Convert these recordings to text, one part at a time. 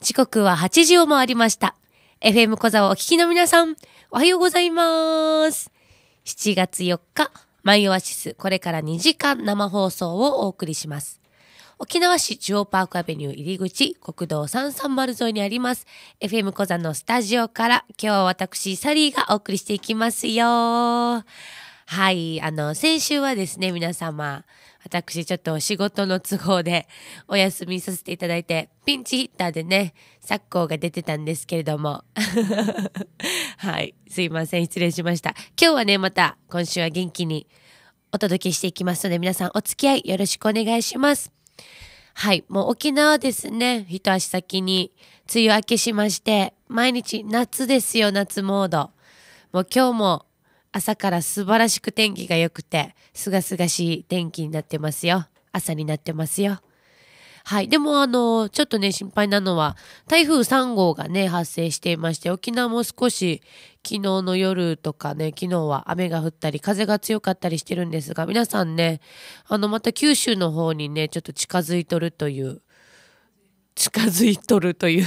時刻は8時を回りました。FM 小沢お聞きの皆さん、おはようございます。7月4日、マイオアシス、これから2時間生放送をお送りします。沖縄市中央パークアベニュー入り口国道330沿いにあります FM 小座のスタジオから今日は私サリーがお送りしていきますよ。はい、あの、先週はですね、皆様、私ちょっと仕事の都合でお休みさせていただいて、ピンチヒッターでね、昨今が出てたんですけれども。はい。すいません。失礼しました。今日はね、また今週は元気にお届けしていきますので、皆さんお付き合いよろしくお願いします。はい。もう沖縄ですね。一足先に梅雨明けしまして、毎日夏ですよ、夏モード。もう今日も朝から素晴らしく天気が良くて、すがすがしい天気になってますよ。朝になってますよ。はい。でも、あの、ちょっとね、心配なのは、台風3号がね、発生していまして、沖縄も少し、昨日の夜とかね、昨日は雨が降ったり、風が強かったりしてるんですが、皆さんね、あの、また九州の方にね、ちょっと近づいとるという、近づいとるという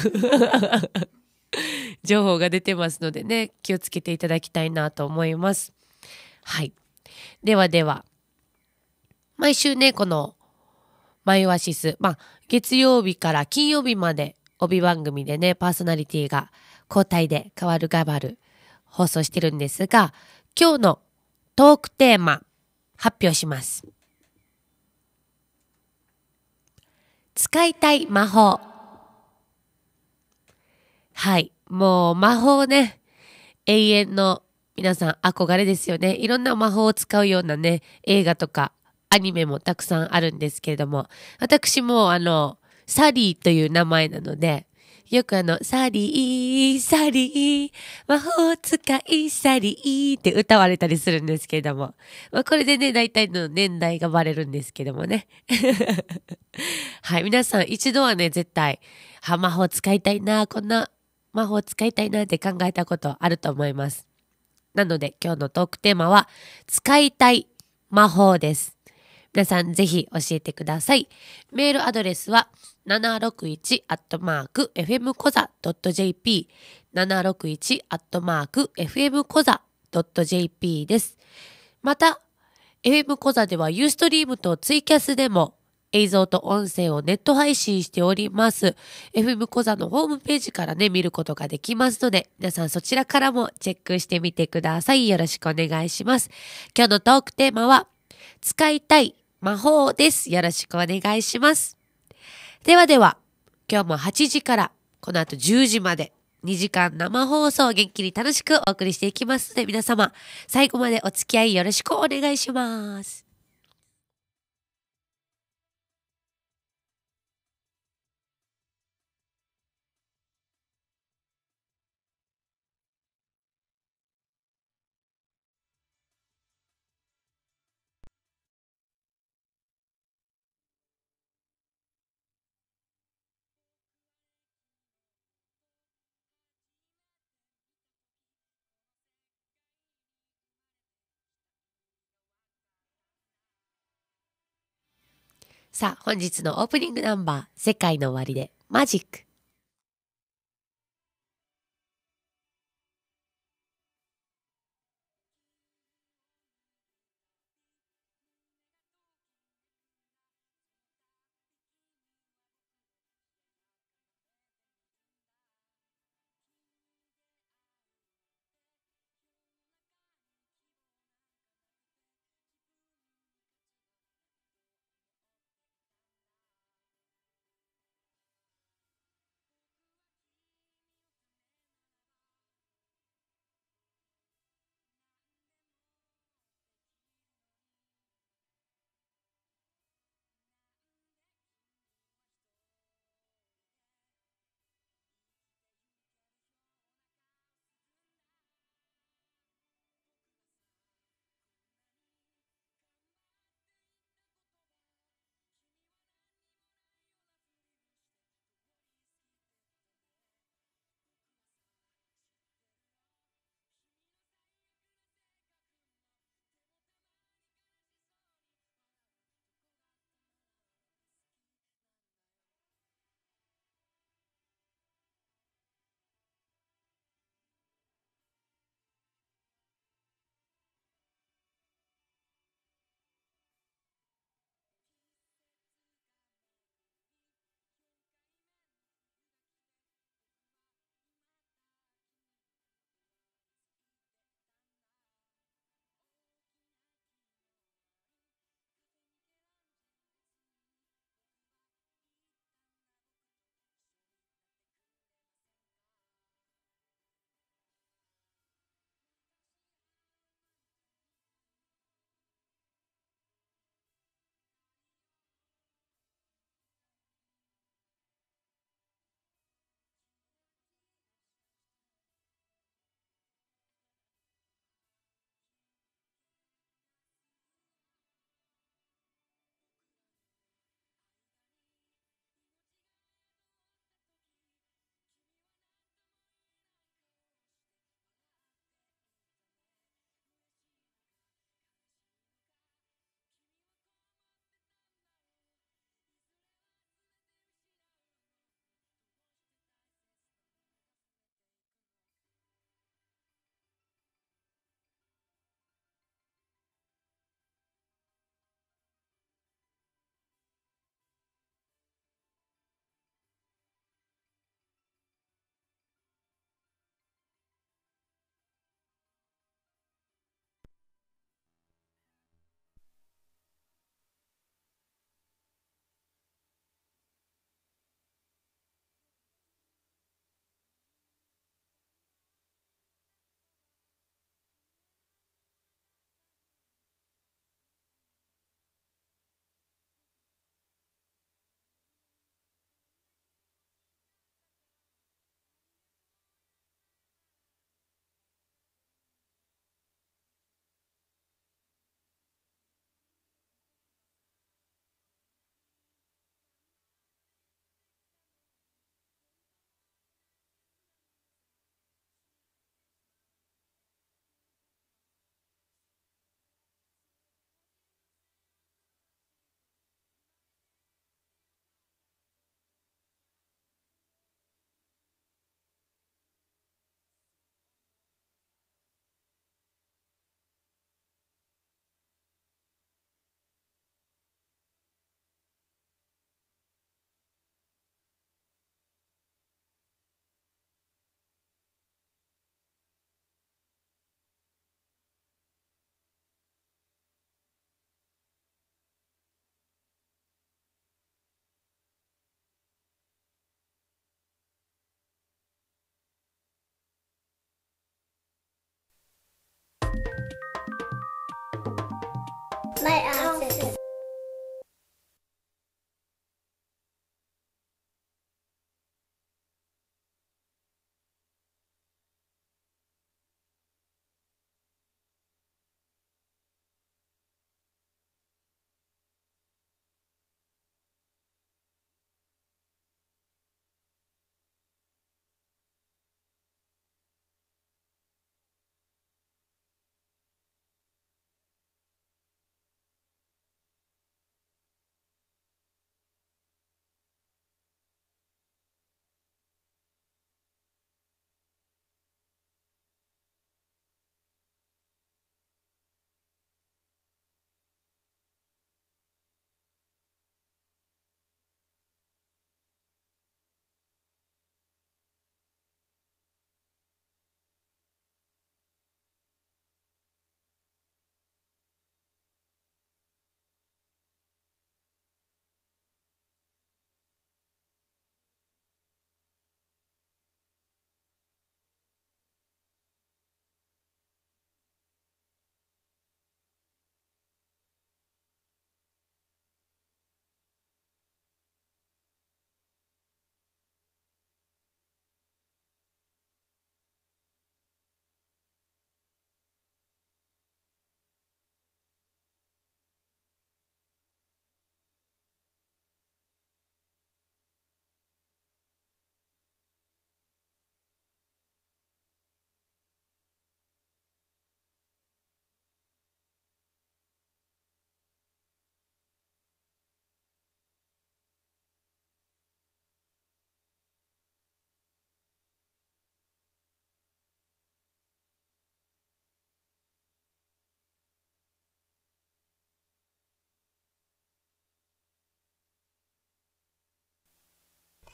情報が出てますのでね、気をつけていただきたいなと思います。はい。ではでは、毎週ね、この、マイオアシス、まあ、月曜日から金曜日まで、帯番組でね、パーソナリティが交代で変わるガバる放送してるんですが、今日のトークテーマ、発表します。使いたい魔法。はい。もう魔法ね、永遠の皆さん憧れですよね。いろんな魔法を使うようなね、映画とかアニメもたくさんあるんですけれども、私もあの、サリーという名前なので、よくあの、サリー、サリー、魔法使い、サリーって歌われたりするんですけれども。まあ、これでね、大体の年代がバレるんですけどもね。はい、皆さん一度はね、絶対、魔法使いたいな、こんな魔法を使いたいなって考えたことあると思います。なので今日のトークテーマは、使いたい魔法です。皆さんぜひ教えてください。メールアドレスは 761-fmkoza.jp 761-fmkoza.jp です。また、FM コザではユーストリームとツイキャスでも映像と音声をネット配信しております。FM コザのホームページからね、見ることができますので、皆さんそちらからもチェックしてみてください。よろしくお願いします。今日のトークテーマは、使いたい魔法です。よろしくお願いします。ではでは、今日も8時から、この後10時まで、2時間生放送を元気に楽しくお送りしていきますので、皆様、最後までお付き合いよろしくお願いします。さあ、本日のオープニングナンバー、世界の終わりで、マジック。买啊！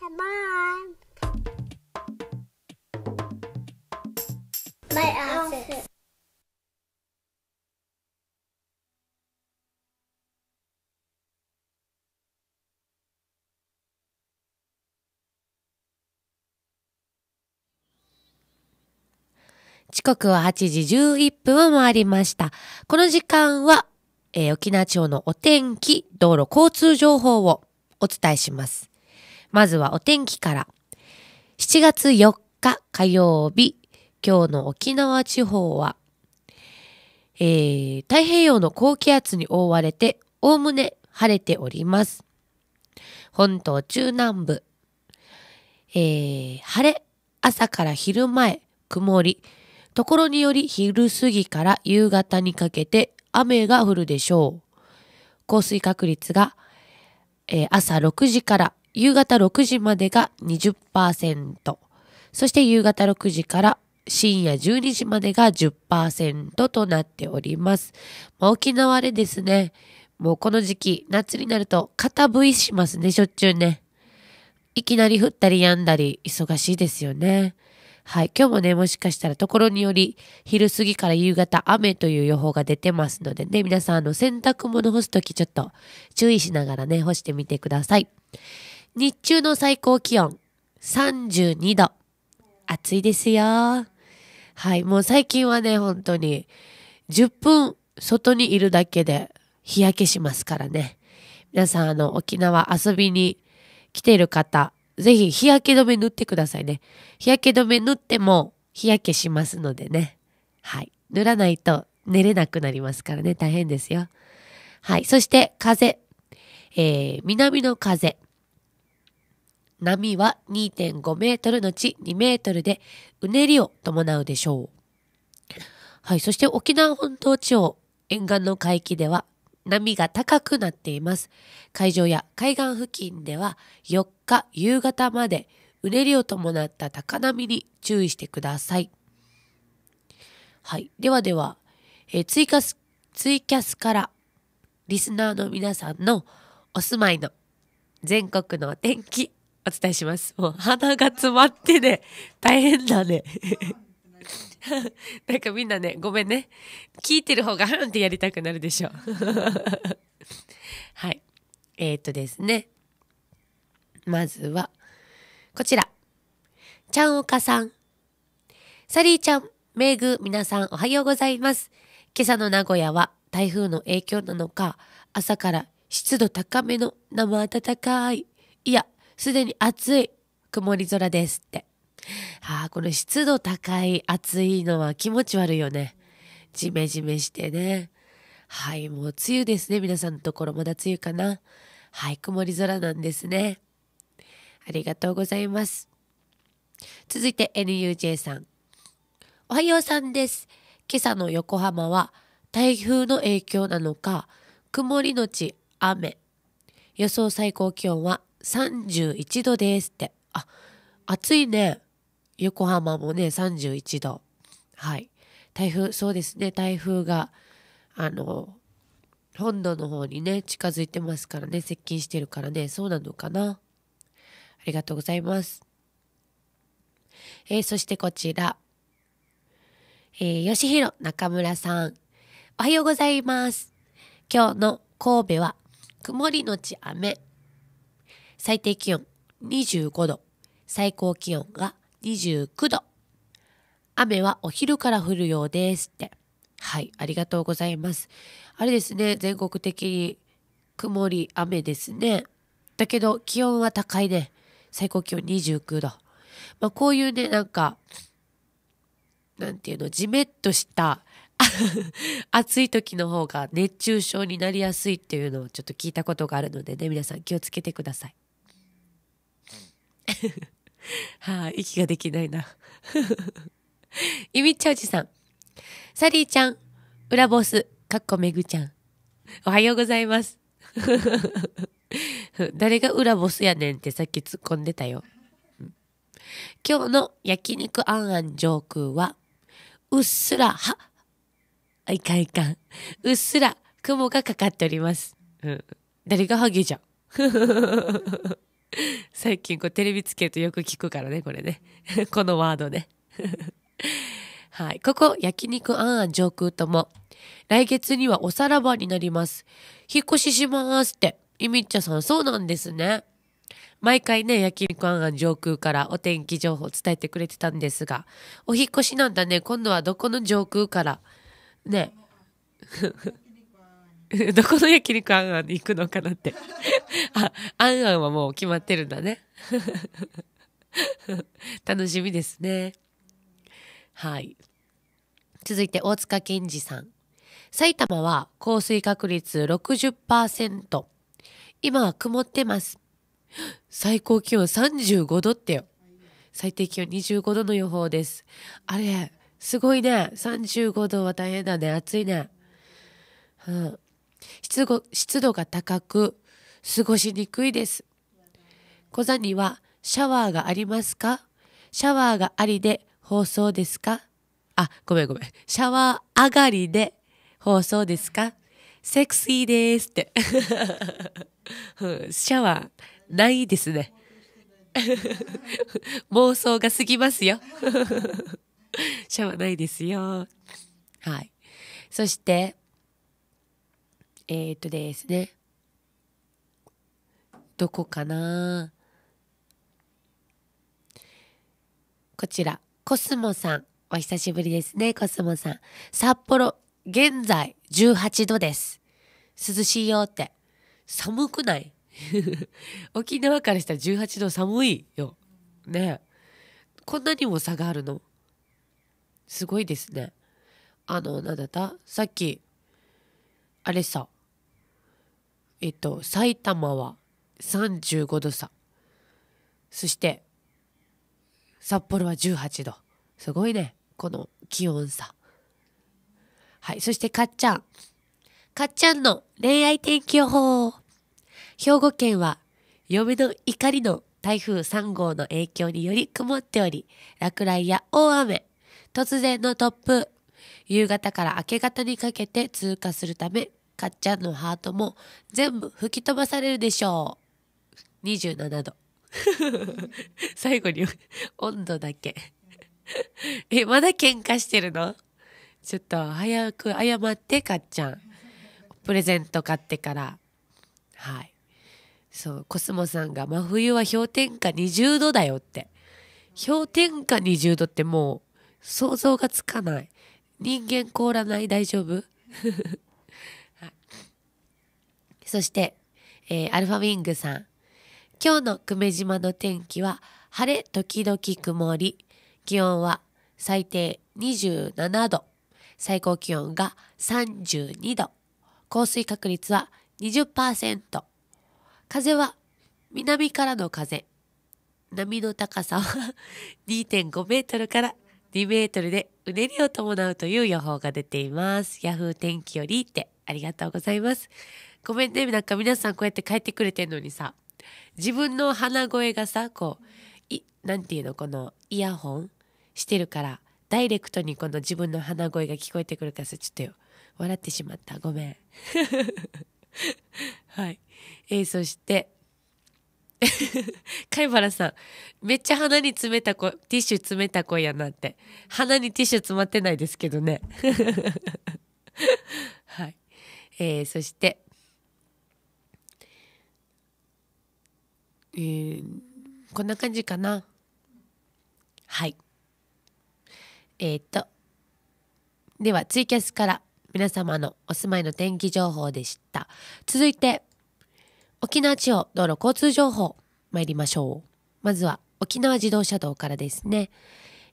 Come on. My outfit. 時刻は8時11分を回りました。この時間は、えー、沖縄地方のお天気、道路交通情報をお伝えします。まずはお天気から。7月4日火曜日、今日の沖縄地方は、えー、太平洋の高気圧に覆われて、おおむね晴れております。本島中南部、えー、晴れ、朝から昼前、曇り、ところにより昼過ぎから夕方にかけて雨が降るでしょう。降水確率が、えー、朝6時から夕方6時までが20%、そして夕方6時から深夜12時までが10%となっております。まあ、沖縄でですね、もうこの時期、夏になると肩ぶいしますね、しょっちゅうね。いきなり降ったり止んだり、忙しいですよね。はい。今日もね、もしかしたらところにより、昼過ぎから夕方雨という予報が出てますのでね、皆さん、あの、洗濯物干すときちょっと注意しながらね、干してみてください。日中の最高気温32度。暑いですよ。はい、もう最近はね、本当に10分外にいるだけで日焼けしますからね。皆さん、あの、沖縄遊びに来ている方、ぜひ日焼け止め塗ってくださいね。日焼け止め塗っても日焼けしますのでね。はい。塗らないと寝れなくなりますからね。大変ですよ。はい。そして風。えー、南の風。波は2.5メートルのち2メートルで、うねりを伴うでしょう。はい、そして沖縄本島地方沿岸の海域では波が高くなっています。海上や海岸付近では4日夕方までうねりを伴った高波に注意してください。はい。ではでは、えー、ツイキス、ツイキャスからリスナーの皆さんのお住まいの全国のお天気お伝えします。もう鼻が詰まってね、大変だね。なんかみんなね、ごめんね。聞いてる方がハンってやりたくなるでしょう。はい。えー、っとですね。まずは、こちら。ちゃんおかさん。サリーちゃん、メイグ、皆さんおはようございます。今朝の名古屋は台風の影響なのか、朝から湿度高めの生暖かい、いや、すでに暑い曇り空ですって。はあ、この湿度高い暑いのは気持ち悪いよね。ジメジメしてね。はい、もう梅雨ですね。皆さんのところまだ梅雨かな。はい、曇り空なんですね。ありがとうございます。続いて NUJ さん。おはようさんです。今朝の横浜は台風の影響なのか、曇りのち雨。予想最高気温は31度ですって。あ、暑いね。横浜もね、31度。はい。台風、そうですね、台風が、あの、本土の方にね、近づいてますからね、接近してるからね、そうなのかな。ありがとうございます。えー、そしてこちら。えー、吉弘中村さん。おはようございます。今日の神戸は曇りのち雨。最低気温25度、最高気温が29度。雨はお昼から降るようですって。はい、ありがとうございます。あれですね、全国的に曇り、雨ですね。だけど気温は高いね。最高気温29度。まあ、こういうね、なんか、なんていうの、じめっとした 暑い時の方が熱中症になりやすいっていうのをちょっと聞いたことがあるのでね、皆さん気をつけてください。はあ、息ができないな。いみちおじさん。サリーちゃん、裏ボス、かっこめぐちゃん。おはようございます。誰が裏ボスやねんってさっき突っ込んでたよ。今日の焼肉あんあん上空は、うっすら、は、いかんいかん。うっすら雲がかかっております。うん、誰がハゲじゃん。最近こうテレビつけるとよく聞くからね、これね。このワードね。はい。ここ、焼肉あんあん上空とも。来月にはおさらばになります。引っ越ししますって。いみっちゃさん、そうなんですね。毎回ね、焼肉あんあん上空からお天気情報を伝えてくれてたんですが、お引っ越しなんだね。今度はどこの上空から。ね。どこの焼肉あんあんに行くのかなって。あ、あんあんはもう決まってるんだね。楽しみですね。はい。続いて、大塚健二さん。埼玉は降水確率60%。今は曇ってます。最高気温35度ってよ。最低気温25度の予報です。あれ、すごいね。35度は大変だね。暑いね。うん。湿度湿度が高く過ごしにくいです。小座にはシャワーがありますかシャワーがありで放送ですかあ、ごめんごめん。シャワー上がりで放送ですかセクシーですって。シャワーないですね。妄想が過ぎますよ。シャワーないですよ。はい。そして、えー、っとですね。どこかなこちら、コスモさん。お久しぶりですね、コスモさん。札幌、現在18度です。涼しいよって。寒くない 沖縄からしたら18度寒いよ。ねこんなにも差があるのすごいですね。あの、なんだったさっき、あれさ、えっと、埼玉は35度差。そして、札幌は18度。すごいね。この気温差。はい。そして、かっちゃん。かっちゃんの恋愛天気予報。兵庫県は、嫁の怒りの台風3号の影響により曇っており、落雷や大雨、突然の突風、夕方から明け方にかけて通過するため、かっちゃんのハートも全部吹き飛ばされるでしょう。27度。最後に温度だけ え、まだ喧嘩してるのちょっと早く謝ってかっちゃん。プレゼント買ってから。はい。そう、コスモさんが真冬は氷点下20度だよって。氷点下20度ってもう想像がつかない。人間凍らない大丈夫そして、えー、アルファウィングさん。今日の久米島の天気は晴れ時々曇り。気温は最低27度。最高気温が32度。降水確率は20%。風は南からの風。波の高さは2.5 メートルから2メートルでうねりを伴うという予報が出ています。ヤフー天気よりってありがとうございます。ごめんね、なんか皆さんこうやって帰ってくれてんのにさ、自分の鼻声がさ、こう、い、なんていうの、このイヤホンしてるから、ダイレクトにこの自分の鼻声が聞こえてくるからさ、ちょっとよ、笑ってしまった。ごめん。はい。えー、そして、貝原さん、めっちゃ鼻に詰めた子、ティッシュ詰めた子やなって。鼻にティッシュ詰まってないですけどね。はい。えー、そして、えー、こんな感じかなはいえっ、とではツイキャスから皆様のお住まいの天気情報でした続いて沖縄地方道路交通情報参りましょうまずは沖縄自動車道からですね、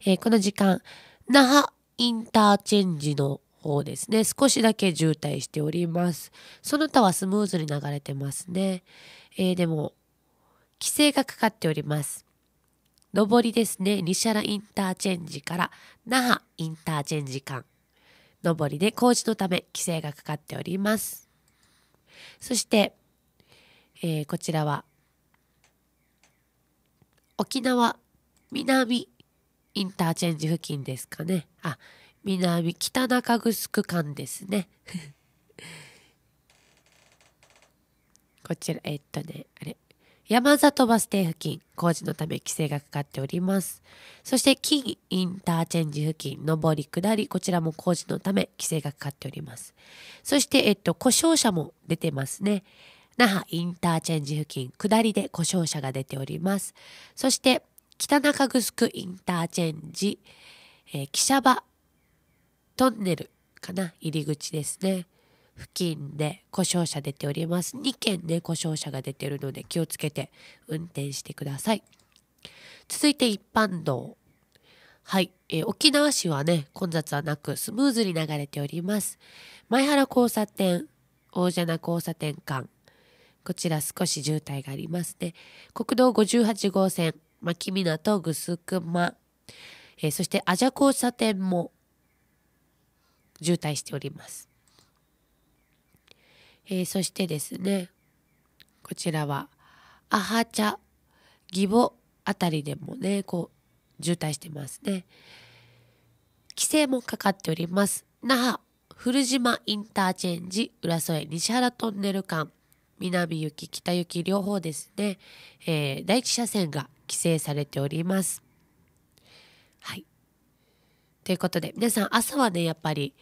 えー、この時間那覇インターチェンジの方ですね少しだけ渋滞しておりますその他はスムーズに流れてますね、えー、でも規制がかかっております。上りですね、西原インターチェンジから那覇インターチェンジ間。上りで工事のため規制がかかっております。そして、えー、こちらは沖縄南インターチェンジ付近ですかね。あ、南北中城間ですね。こちら、えっとね、あれ、山里バス停付近、工事のため規制がかかっております。そして、金インターチェンジ付近、上り下り、こちらも工事のため規制がかかっております。そして、えっと、故障者も出てますね。那覇インターチェンジ付近、下りで故障者が出ております。そして、北中城インターチェンジ、えー、汽車場トンネルかな、入り口ですね。付近で故障車出ております2件ね故障車が出てるので気をつけて運転してください続いて一般道はい、えー、沖縄市はね混雑はなくスムーズに流れております前原交差点大蛇名交差点間こちら少し渋滞がありますね国道58号線牧港ぐすくま、えー、そしてアジャ交差点も渋滞しておりますえー、そしてですねこちらはアハチャ義母あたりでもねこう渋滞してますね規制もかかっております那覇古島インターチェンジ浦添西原トンネル間南行き北行き両方ですね、えー、第一車線が規制されておりますはいということで皆さん朝はねやっぱり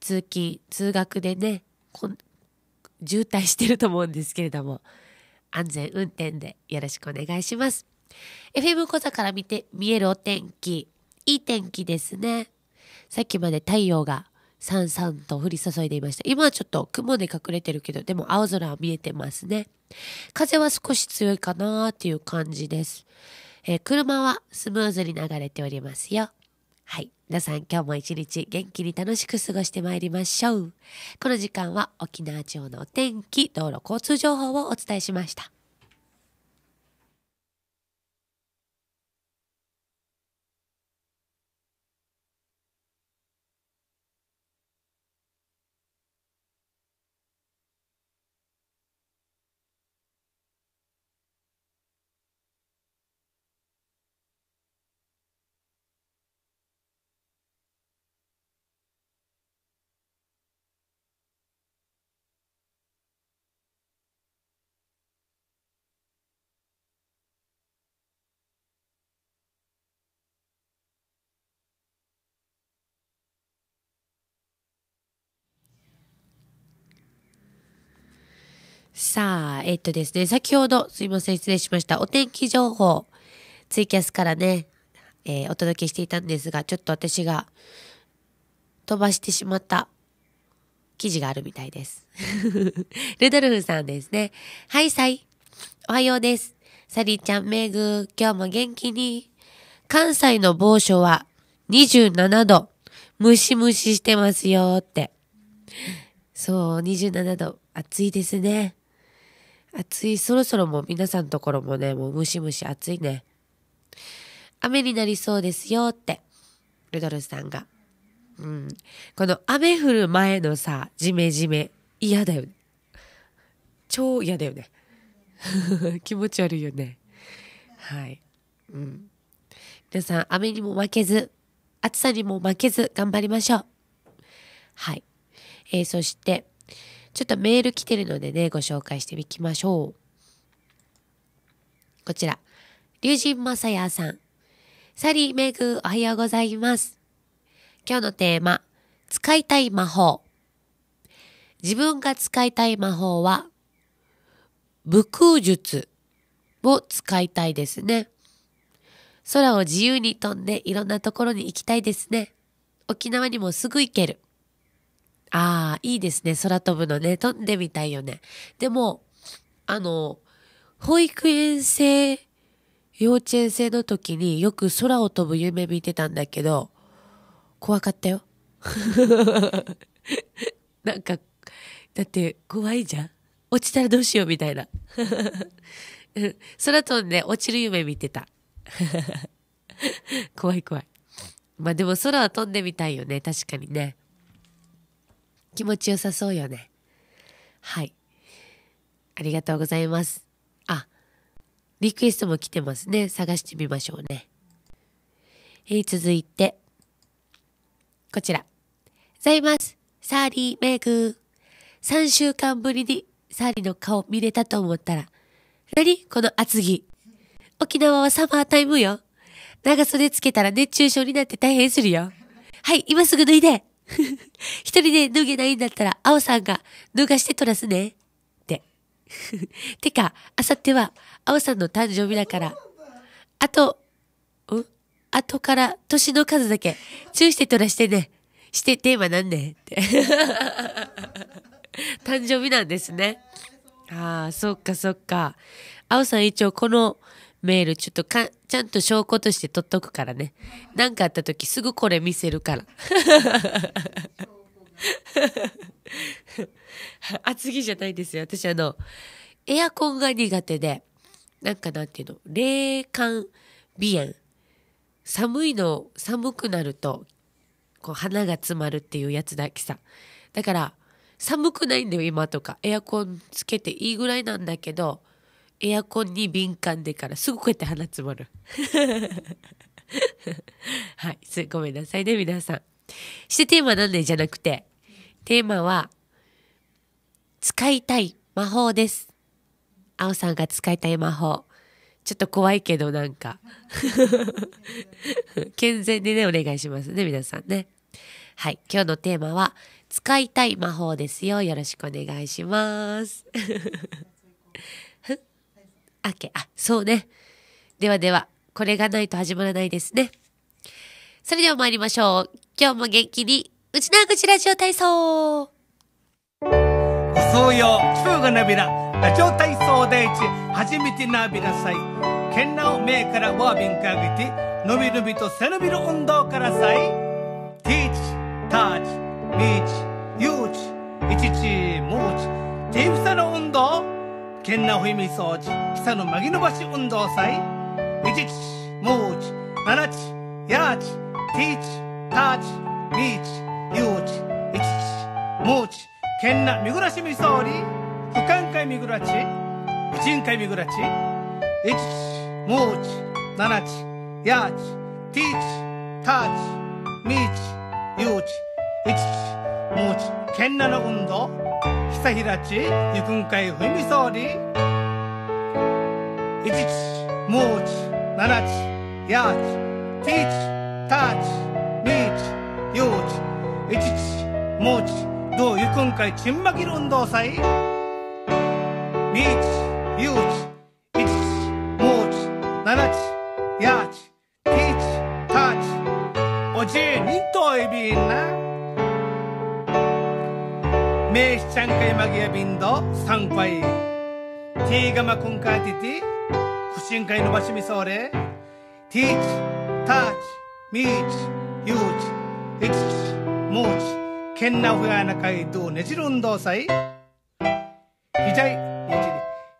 通勤通学でね渋滞してると思うんですけれども、安全運転でよろしくお願いします。FM 小座から見て見えるお天気、いい天気ですね。さっきまで太陽がさんさんと降り注いでいました。今はちょっと雲で隠れてるけど、でも青空は見えてますね。風は少し強いかなーっていう感じです。えー、車はスムーズに流れておりますよ。はい。皆さん今日も一日元気に楽しく過ごしてまいりましょう。この時間は沖縄地方のお天気、道路交通情報をお伝えしました。さあ、えっとですね、先ほどすいません、失礼しました。お天気情報、ツイキャスからね、えー、お届けしていたんですが、ちょっと私が飛ばしてしまった記事があるみたいです。ルドルフさんですね。はい、さい。おはようです。サリーちゃん、メグ、今日も元気に。関西の某所は27度、ムシムシしてますよって。そう、27度、暑いですね。暑い。そろそろもう皆さんのところもね、もうムシムシ暑いね。雨になりそうですよって、ルドルさんが。うん。この雨降る前のさ、ジメジメ、嫌だよね。超嫌だよね。気持ち悪いよね。はい。うん。皆さん、雨にも負けず、暑さにも負けず頑張りましょう。はい。えー、そして、ちょっとメール来てるのでね、ご紹介していきましょう。こちら。龍神正也さん。サリーメグ、おはようございます。今日のテーマ、使いたい魔法。自分が使いたい魔法は、武空術を使いたいですね。空を自由に飛んでいろんなところに行きたいですね。沖縄にもすぐ行ける。ああ、いいですね。空飛ぶのね。飛んでみたいよね。でも、あの、保育園生、幼稚園生の時によく空を飛ぶ夢見てたんだけど、怖かったよ。なんか、だって怖いじゃん。落ちたらどうしようみたいな。空飛んで落ちる夢見てた。怖い怖い。まあでも空は飛んでみたいよね。確かにね。気持ちよさそうよね。はい。ありがとうございます。あ、リクエストも来てますね。探してみましょうね。えー、続いて、こちら。ございます。サーリーメイク。3週間ぶりにサーリーの顔見れたと思ったら、何この厚着。沖縄はサマータイムよ。長袖つけたら熱中症になって大変するよ。はい、今すぐ脱いで。一人で脱げないんだったら、青さんが脱がしてとらすね。って。てか、あさっては、青さんの誕生日だから、あと、んあとから年の数だけ、チューしてとらしてね。してテーマなんねって。誕生日なんですね。ああ、そっかそっか。青さん一応このメールちょっとかちゃんと証拠として取っとくからね何かあった時すぐこれ見せるから 厚着じゃないですよ私あのエアコンが苦手でなんかなんていうの冷感鼻炎寒いの寒くなるとこう鼻が詰まるっていうやつだけさだから寒くないんだよ今とかエアコンつけていいぐらいなんだけどエアコンに敏感でからすぐこうやって鼻詰まる。はい。ごめんなさいね、皆さん。してテーマなんでじゃなくて、テーマは、使いたい魔法です。あおさんが使いたい魔法。ちょっと怖いけどなんか 健全でね、お願いしますね、皆さんね。はい。今日のテーマは、使いたい魔法ですよ。よろしくお願いします。明け。あ、そうね。ではでは、これがないと始まらないですね。それでは参りましょう。今日も元気に、うちなぐちラジオ体操。そう数つうがなびら、ラジオ体操第一、初めてなびらさい。けんなを目からボアビンかげて、のびのびと背伸びる運動からさい。ティーチ、タ t o ミーチ、ユーチ、イチチ、モ g チ、ティーフサち、の運動県なふいみそうち、きさのまぎのばし運動祭、みじち、もうち、ななち、やち、ていち、たち、みいち、ゆうち、いちち、もうち、県なみぐらしみそうり、ふかんかいみぐらち、みじんかいみぐらち、いちち、もうち、ななち、やち、ていち、たち、みいち、ゆうち、いちち、もちけんなの運動ひさひらちゆくんかいふみそうりいちちもちななちやちてちたちみちよちいちちもちどうゆくんかいちんまきる運動さいみちゆうちがまくんかてて、くしんかいのばしみそれ、ティーチ、タッチ、ミーチ、ユーチ、エチチ、モーチ、けんなふやなかいどうねじる運動さい。ひじい、にじり、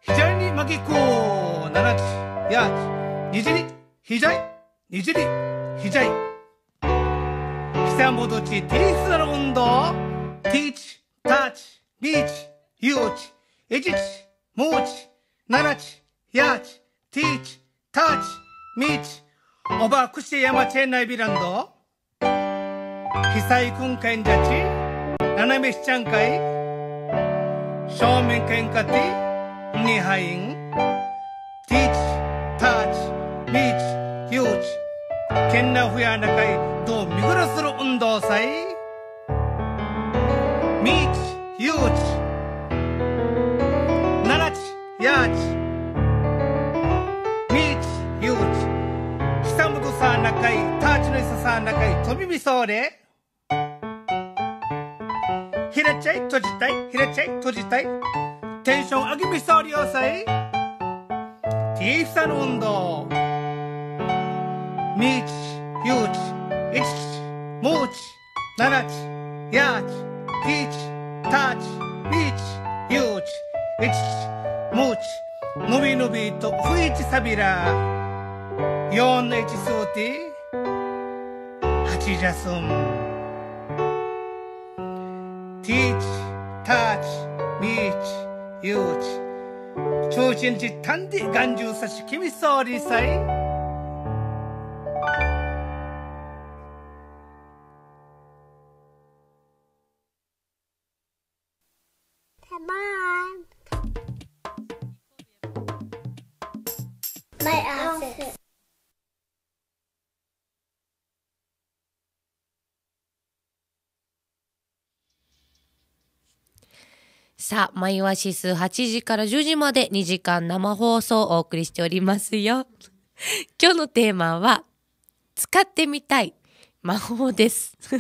ひじいに巻きこう、ならち、やち、にじり、ひじい、にじり、ひじい。ひさもどち、ティーチなら運動、ティーチ、タッチ、ミーチ、ユーチ、エチチ、モーチ。なやち、ティーチ、ターチ、ミーチ、オおばくしやまちえないびらんど、ひさいくんけんジャち、ななめしちゃんかい、正面けんかて、にはいん、ティーチ、ターチ、ミーチ、ユーチ、けんなふやなかい、どうみぐらする運動さい、ミーチ、ユーチ、Jać, Mitch, h 久本さん中井、ターチのいささん中井、飛びみそうれ。ひらちゃい、閉じたい、ひらちゃい、閉じたい。テンション上げみそうりょうさい。T ふさの運動。m ーチ c h h u チキチち、もうち、ならち、やち、テーチ、ターチ、ビーチ、うち、g チキち、もうちのびのびとふイちさびらよんのえちそうてはちじゃすんていちたちみちゆうちちょうちんちたんでがんじゅうさしきみそうりさい Bye. さあ、マイワシス8時から10時まで2時間生放送をお送りしておりますよ。今日のテーマは、使ってみたい魔法です。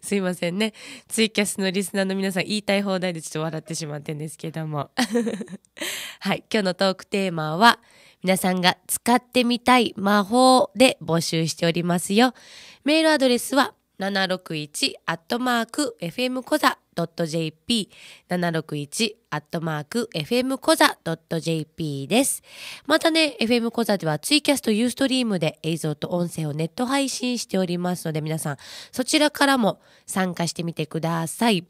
すいませんね。ツイキャスのリスナーの皆さん言いたい放題でちょっと笑ってしまってんですけども。はい。今日のトークテーマは、皆さんが使ってみたい魔法で募集しておりますよ。メールアドレスは、7 6 1 f m コザ j p j p f m コザ .jp です。またね、FM コザではツイキャストユーストリームで映像と音声をネット配信しておりますので皆さんそちらからも参加してみてください。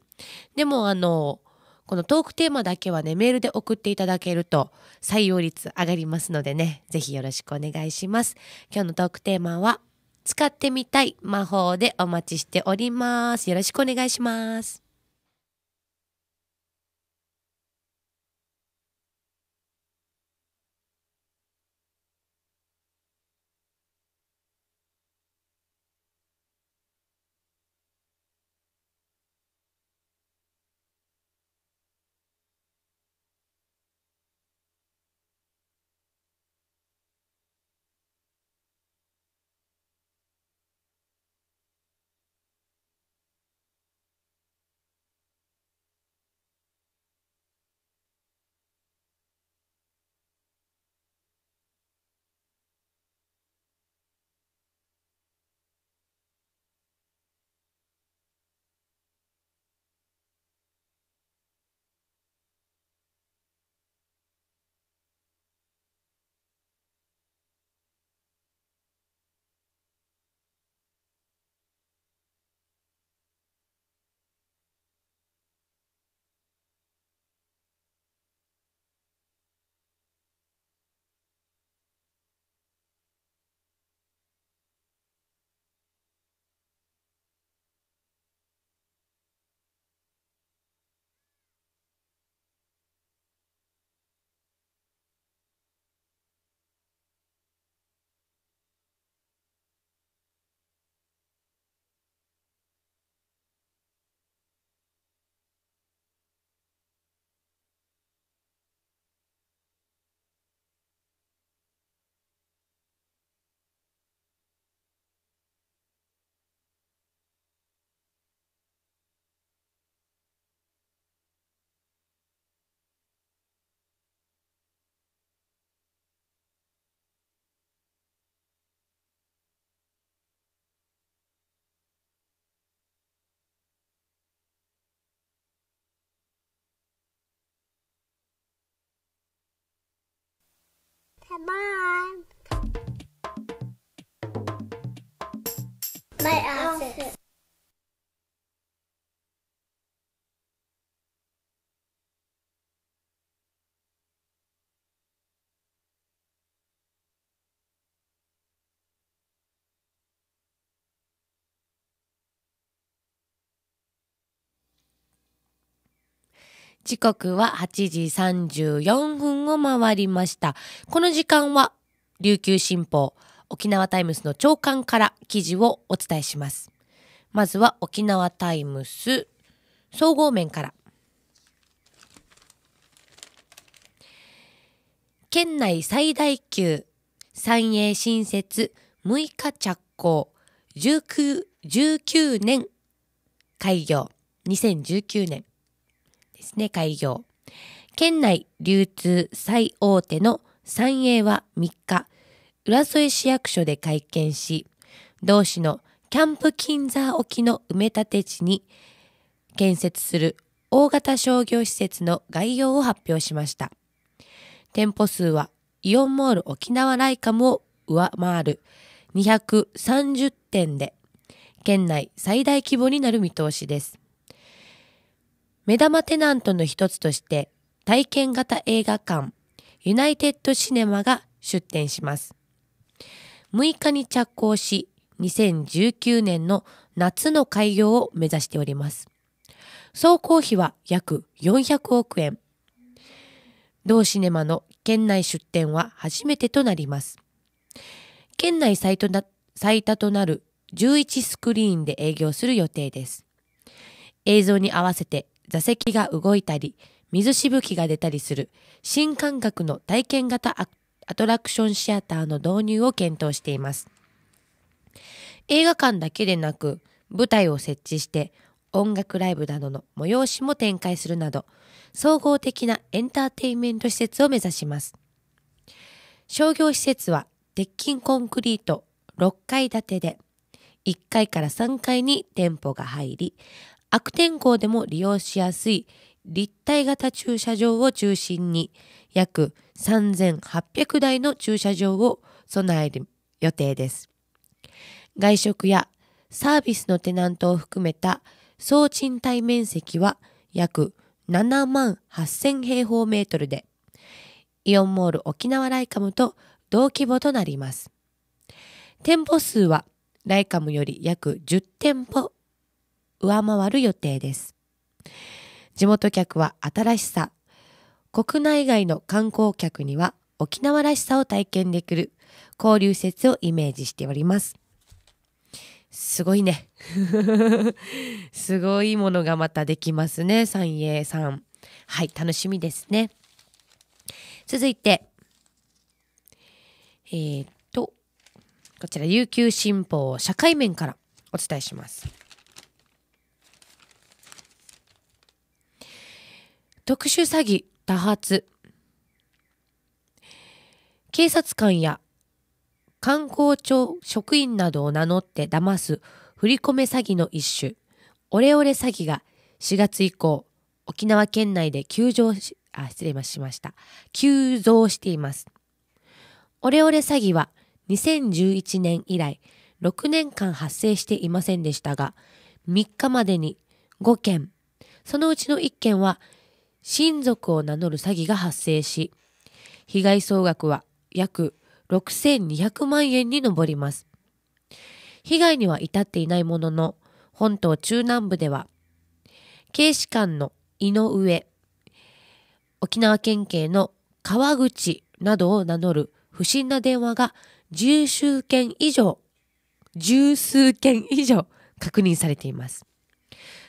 でもあの、このトークテーマだけはね、メールで送っていただけると採用率上がりますのでね、ぜひよろしくお願いします。今日のトークテーマは使ってみたい魔法でお待ちしております。よろしくお願いします。Come on. My outfit. 時刻は8時34分を回りました。この時間は琉球新報、沖縄タイムスの長官から記事をお伝えします。まずは沖縄タイムス総合面から。県内最大級、三栄新設6日着工、19, 19年開業、2019年。ですね、開業。県内流通最大手の三栄は3日、浦添市役所で会見し、同市のキャンプ金沢沖の埋め立て地に建設する大型商業施設の概要を発表しました。店舗数はイオンモール沖縄ライカムを上回る230店で、県内最大規模になる見通しです。目玉テナントの一つとして、体験型映画館、ユナイテッドシネマが出展します。6日に着工し、2019年の夏の開業を目指しております。総工費は約400億円。同シネマの県内出店は初めてとなります。県内最多な最多となる11スクリーンで営業する予定です。映像に合わせて座席が動いたり、水しぶきが出たりする新感覚の体験型アトラクションシアターの導入を検討しています。映画館だけでなく、舞台を設置して音楽ライブなどの催しも展開するなど、総合的なエンターテインメント施設を目指します。商業施設は鉄筋コンクリート6階建てで、1階から3階に店舗が入り、悪天候でも利用しやすい立体型駐車場を中心に約3800台の駐車場を備える予定です。外食やサービスのテナントを含めた総賃貸面積は約7万8000平方メートルで、イオンモール沖縄ライカムと同規模となります。店舗数はライカムより約10店舗上回る予定です。地元客は新しさ、国内外の観光客には沖縄らしさを体験できる交流施設をイメージしております。すごいね。すごいものがまたできますね、三栄さん。はい、楽しみですね。続いて、えー、っと、こちら、琉球新報社会面からお伝えします。特殊詐欺多発警察官や観光庁職員などを名乗って騙す振り込め詐欺の一種オレオレ詐欺が4月以降沖縄県内で急増しあ失礼しました急増していますオレオレ詐欺は2011年以来6年間発生していませんでしたが3日までに5件そのうちの1件は親族を名乗る詐欺が発生し、被害総額は約6200万円に上ります。被害には至っていないものの、本島中南部では、警視官の井上、沖縄県警の川口などを名乗る不審な電話が十数件以上、十数件以上確認されています。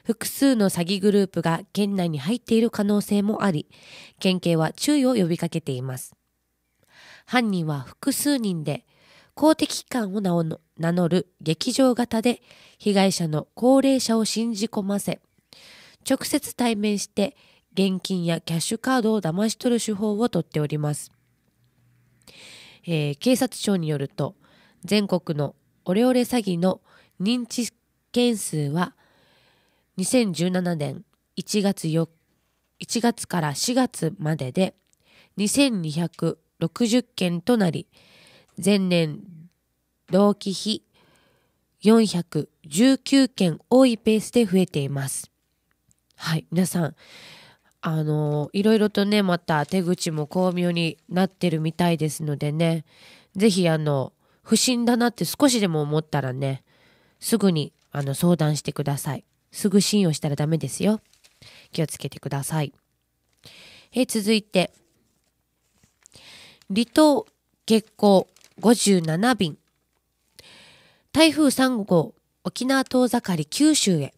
複数の詐欺グループが県内に入っている可能性もあり、県警は注意を呼びかけています。犯人は複数人で、公的機関を名乗る劇場型で被害者の高齢者を信じ込ませ、直接対面して現金やキャッシュカードを騙し取る手法をとっております。えー、警察庁によると、全国のオレオレ詐欺の認知件数は2017年1月 ,1 月から4月までで2260件となり、前年同期比419件多いペースで増えています。はい、皆さん、あの、いろいろとね、また手口も巧妙になってるみたいですのでね、ぜひあの、不審だなって少しでも思ったらね、すぐにあの相談してください。すぐ信用したらダメですよ。気をつけてください。え続いて、離島欠航57便。台風3号、沖縄遠ざかり九州へ。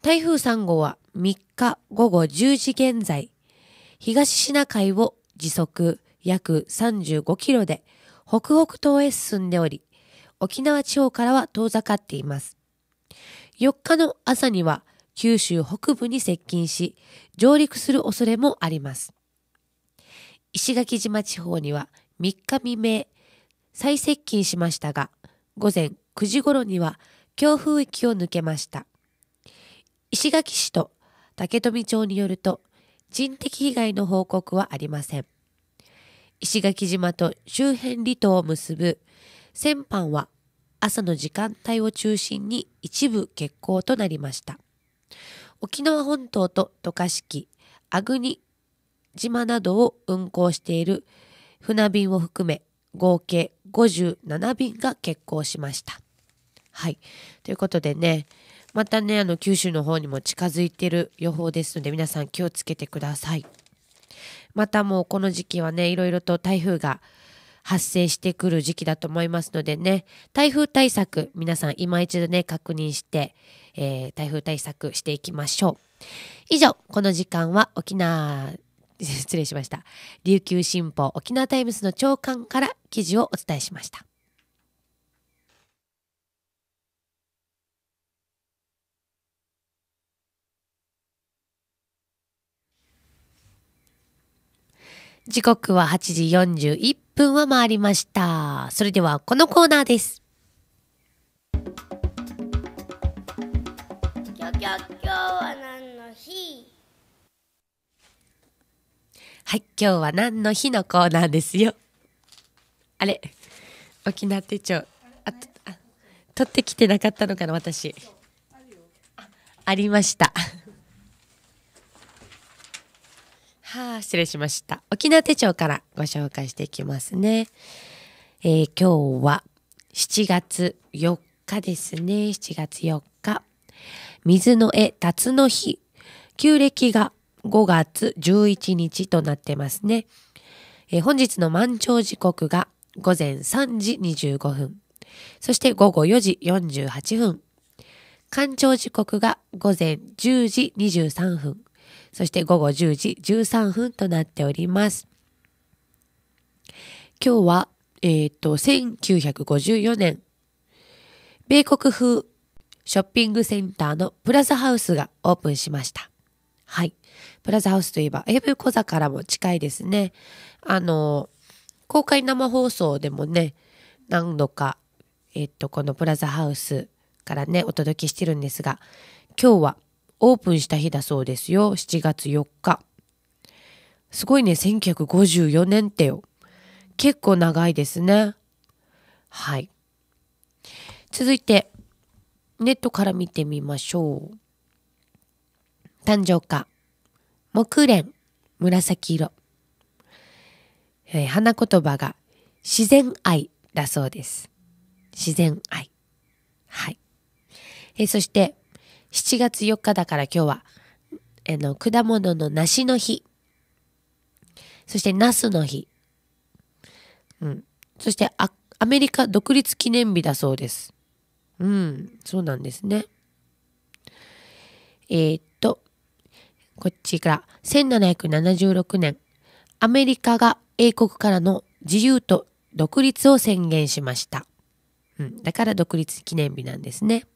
台風3号は3日午後10時現在、東シナ海を時速約35キロで北北東へ進んでおり、沖縄地方からは遠ざかっています。4日の朝には九州北部に接近し、上陸する恐れもあります。石垣島地方には3日未明、再接近しましたが、午前9時頃には強風域を抜けました。石垣市と竹富町によると、人的被害の報告はありません。石垣島と周辺離島を結ぶ船帆は朝の時間帯を中心に一部欠航となりました。沖縄本島と渡嘉敷、阿国島などを運航している船便を含め合計57便が欠航しました。はい。ということでね、またね、あの九州の方にも近づいてる予報ですので皆さん気をつけてください。またもうこの時期はね、いろいろと台風が発生してくる時期だと思いますのでね、台風対策、皆さん今一度ね、確認して、えー、台風対策していきましょう。以上、この時間は沖縄、失礼しました。琉球新報沖縄タイムスの長官から記事をお伝えしました。時刻は8時41分を回りました。それではこのコーナーです。きょきょきょは何の日はい、今日は何の日のコーナーですよ。あれ沖縄手帳。あ、あ取ってきてなかったのかな、私。ありました。はあ、失礼しました。沖縄手帳からご紹介していきますね。えー、今日は7月4日ですね。7月4日。水の絵、辰の日。旧暦が5月11日となってますね。えー、本日の満潮時刻が午前3時25分。そして午後4時48分。干潮時刻が午前10時23分。そして午後10時13分となっております。今日は、えっ、と、1954年、米国風ショッピングセンターのプラザハウスがオープンしました。はい。プラザハウスといえば、英文小座からも近いですね。あの、公開生放送でもね、何度か、えっと、このプラザハウスからね、お届けしてるんですが、今日はオープンした日だそうですよ。7月4日。すごいね、1954年ってよ。結構長いですね。はい。続いて、ネットから見てみましょう。誕生花。木蓮、紫色。えー、花言葉が自然愛だそうです。自然愛。はい。えー、そして、7月4日だから今日は、あの、果物の梨の日。そして、ナスの日。うん。そしてア、アメリカ独立記念日だそうです。うん、そうなんですね。えー、っと、こっちから、1776年、アメリカが英国からの自由と独立を宣言しました。うん、だから独立記念日なんですね。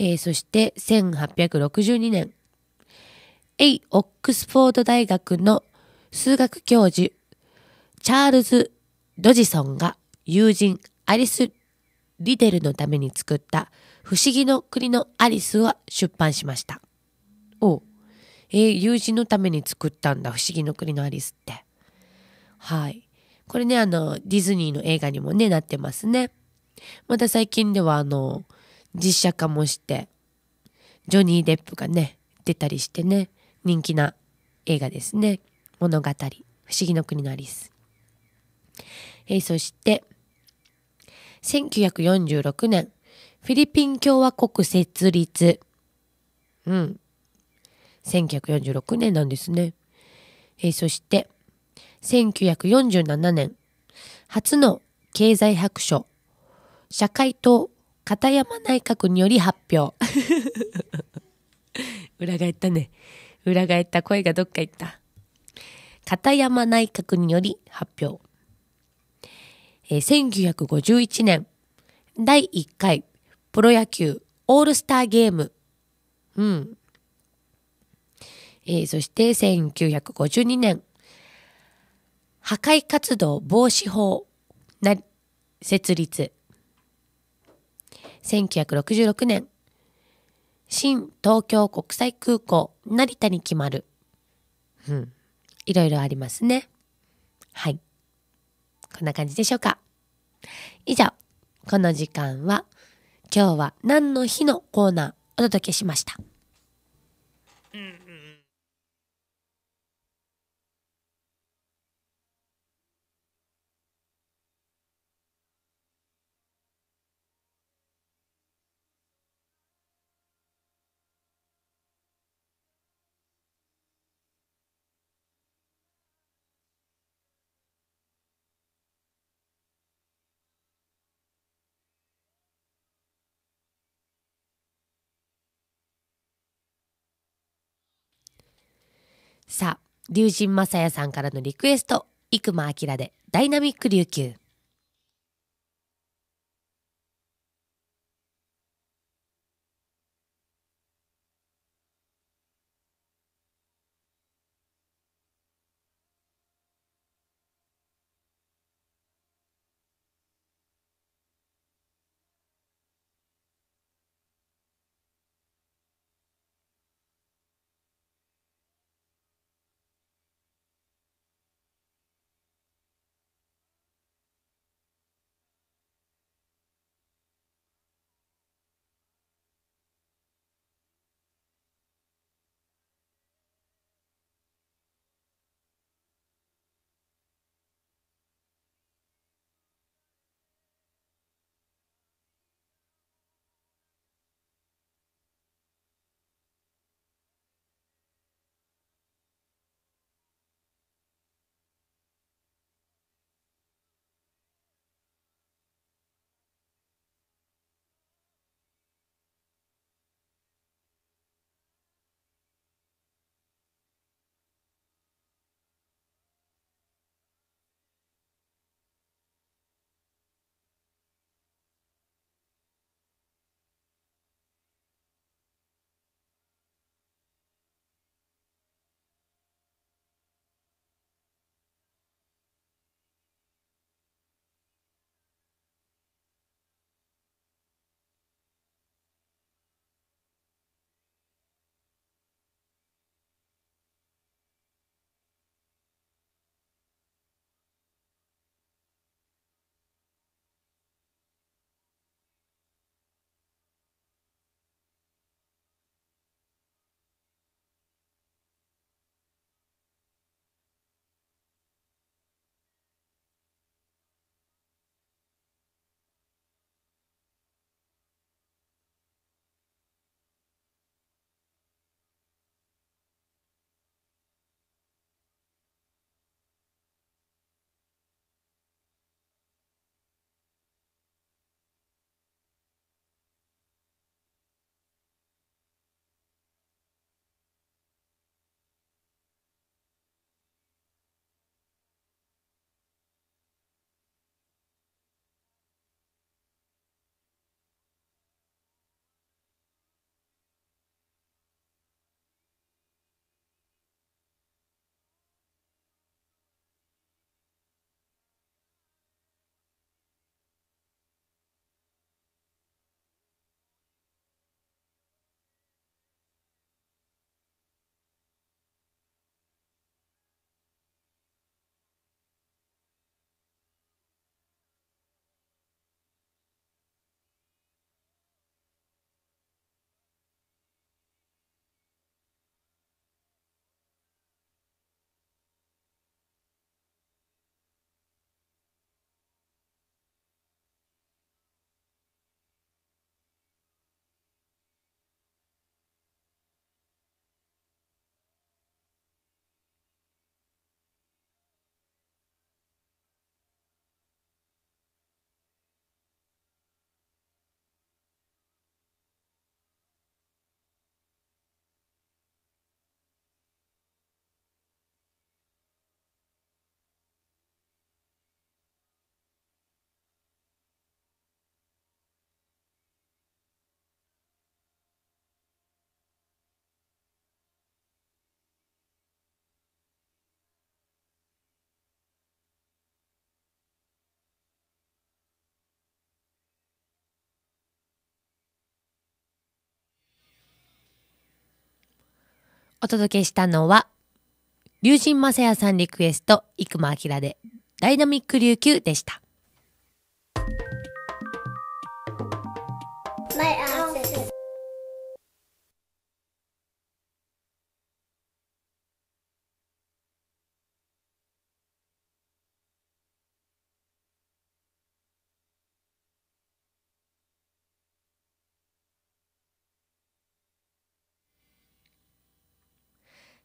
えー、そして1862年、エイ・オックスフォード大学の数学教授、チャールズ・ドジソンが友人アリス・リデルのために作った不思議の国のアリスは出版しました。おえー、友人のために作ったんだ、不思議の国のアリスって。はい。これね、あの、ディズニーの映画にもね、なってますね。また最近では、あの、実写化もしてジョニー・デップがね出たりしてね人気な映画ですね物語「不思議の国のアリス」えー、そして1946年フィリピン共和国設立うん1946年なんですね、えー、そして1947年初の経済白書社会党片山内閣により発表。裏返ったね。裏返った声がどっか行った。片山内閣により発表。えー、1951年、第1回プロ野球オールスターゲーム。うん。えー、そして1952年、破壊活動防止法な設立。1966年、新東京国際空港成田に決まる。うん。いろいろありますね。はい。こんな感じでしょうか。以上、この時間は、今日は何の日のコーナーお届けしました。うんさあ、龍神正也さんからのリクエスト、生間明でダイナミック琉球。お届けしたのは、龍神正也さんリクエスト、生間明で、ダイナミック琉球でした。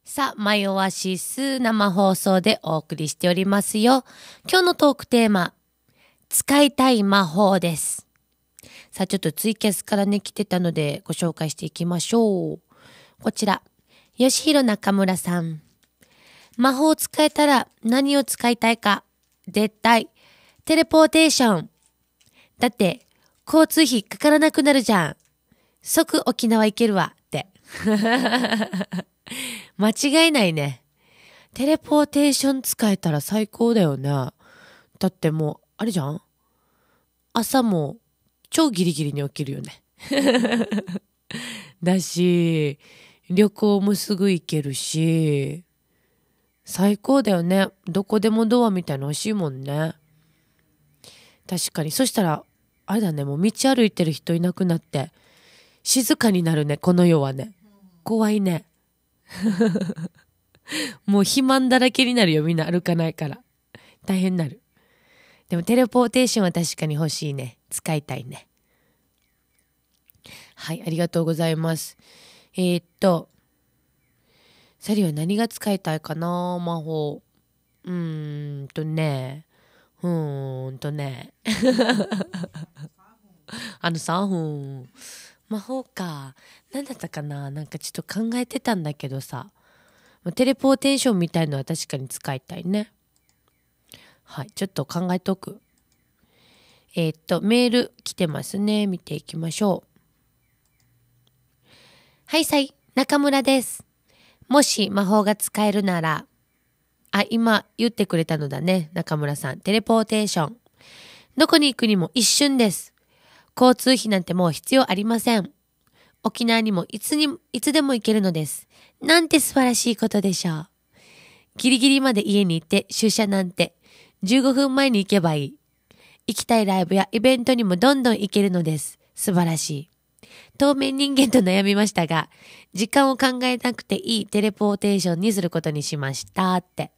さあ、マイオアシス生放送でお送りしておりますよ。今日のトークテーマ、使いたい魔法です。さあ、ちょっとツイキャスからね、来てたのでご紹介していきましょう。こちら、吉弘中村さん。魔法を使えたら何を使いたいか。絶対。テレポーテーション。だって、交通費かからなくなるじゃん。即沖縄行けるわって。間違いないね。テレポーテーション使えたら最高だよね。だってもう、あれじゃん朝も超ギリギリに起きるよね。だし、旅行もすぐ行けるし、最高だよね。どこでもドアみたいな欲しいもんね。確かに。そしたら、あれだね、もう道歩いてる人いなくなって、静かになるね、この世はね。怖いね。もう肥満だらけになるよ。みんな歩かないから。大変になる。でもテレポーテーションは確かに欲しいね。使いたいね。はい、ありがとうございます。えー、っと、サリは何が使いたいかな魔法。うーんとね。うーんとね。あの3分。魔法か。何だったかななんかちょっと考えてたんだけどさ。テレポーテーションみたいのは確かに使いたいね。はい。ちょっと考えとく。えー、っと、メール来てますね。見ていきましょう。はいさい、中村です。もし魔法が使えるなら、あ、今言ってくれたのだね、中村さん。テレポーテーション。どこに行くにも一瞬です。交通費なんてもう必要ありません。沖縄にもいつに、いつでも行けるのです。なんて素晴らしいことでしょう。ギリギリまで家に行って出社なんて15分前に行けばいい。行きたいライブやイベントにもどんどん行けるのです。素晴らしい。当面人間と悩みましたが、時間を考えなくていいテレポーテーションにすることにしましたって。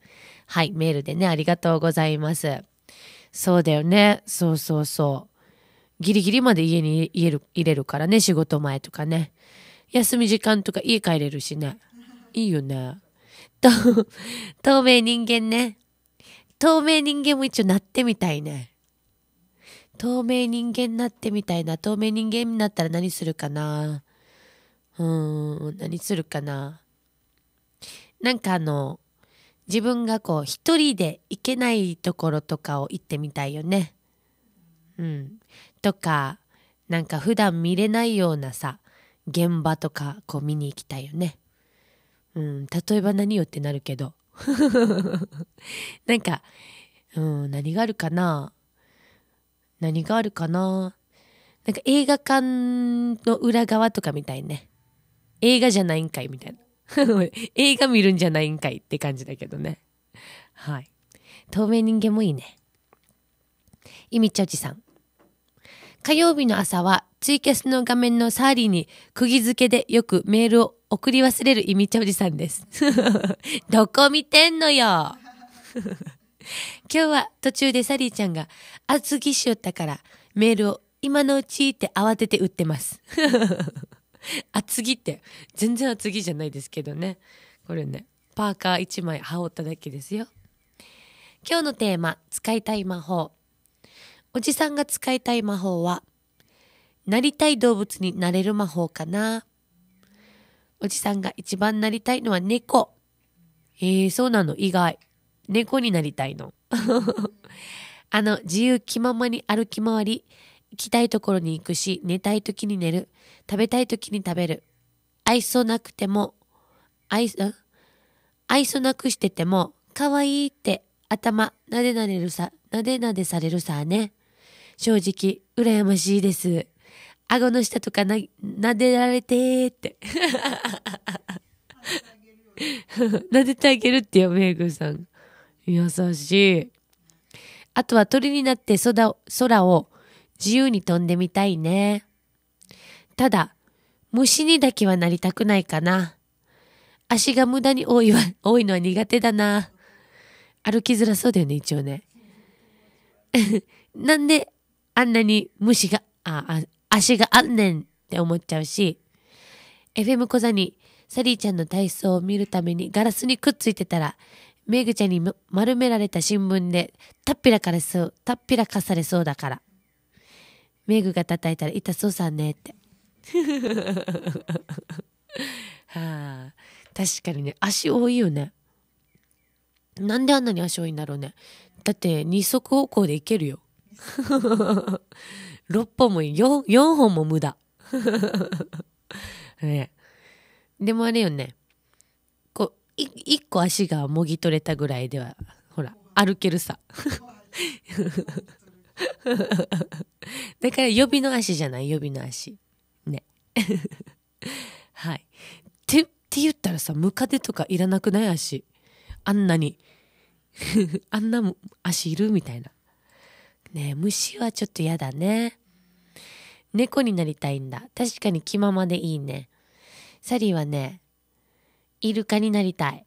はい、メールでね、ありがとうございます。そうだよね。そうそうそう。ギリギリまで家に入れる入れるからね仕事前とかね休み時間とか家帰れるしねいいよねと透明人間ね透明人間も一応なってみたいね透明人間になってみたいな透明人間になったら何するかなうーん何するかななんかあの自分がこう一人で行けないところとかを行ってみたいよねうん。とかなんか普段見れないようなさ現場とかこう見に行きたいよね。うん、例えば何よってなるけど なんか、うん、何があるかな何があるかななんか映画館の裏側とかみたいね。映画じゃないんかいみたいな。映画見るんじゃないんかいって感じだけどね。はい。透明人間もいいね。いみちょちさん。火曜日の朝はツイキャスの画面のサーリーに釘付けでよくメールを送り忘れるイミチャおじさんです。どこ見てんのよ 今日は途中でサリーちゃんが厚着しよったからメールを今のうちって慌てて売ってます。厚着って、全然厚着じゃないですけどね。これね、パーカー1枚羽織っただけですよ。今日のテーマ、使いたい魔法。おじさんが使いたい魔法は、なりたい動物になれる魔法かな。おじさんが一番なりたいのは猫。ええー、そうなの、意外。猫になりたいの。あの、自由気ままに歩き回り、行きたいところに行くし、寝たい時に寝る、食べたい時に食べる。愛想なくても、愛、ん愛想なくしてても、可愛いって頭、なでなでるさ、なでなでされるさね。正直、羨ましいです。顎の下とかな、撫でられてーって。撫でてあげるってよ、メイグさん。優しい。あとは鳥になって空を、空を自由に飛んでみたいね。ただ、虫にだけはなりたくないかな。足が無駄に多いは、多いのは苦手だな。歩きづらそうだよね、一応ね。なんであんなに虫が、あ、あ足があんねんって思っちゃうし、FM 小座にサリーちゃんの体操を見るためにガラスにくっついてたら、メグちゃんに丸められた新聞でたっぴらかれそう、たっぴらかされそうだから。メグが叩いたら痛そうさんねって。はあ、確かにね、足多いよね。なんであんなに足多いんだろうね。だって二足歩行でいけるよ。6 本も4、4本も無駄。ね、でもあれよね。こう、一個足がもぎ取れたぐらいでは、ほら、歩けるさ。だから予備の足じゃない予備の足。ね。はい。って、って言ったらさ、ムカデとかいらなくない足。あんなに。あんな足いるみたいな。ね虫はちょっと嫌だね。猫になりたいんだ。確かに気ままでいいね。サリーはね、イルカになりたい。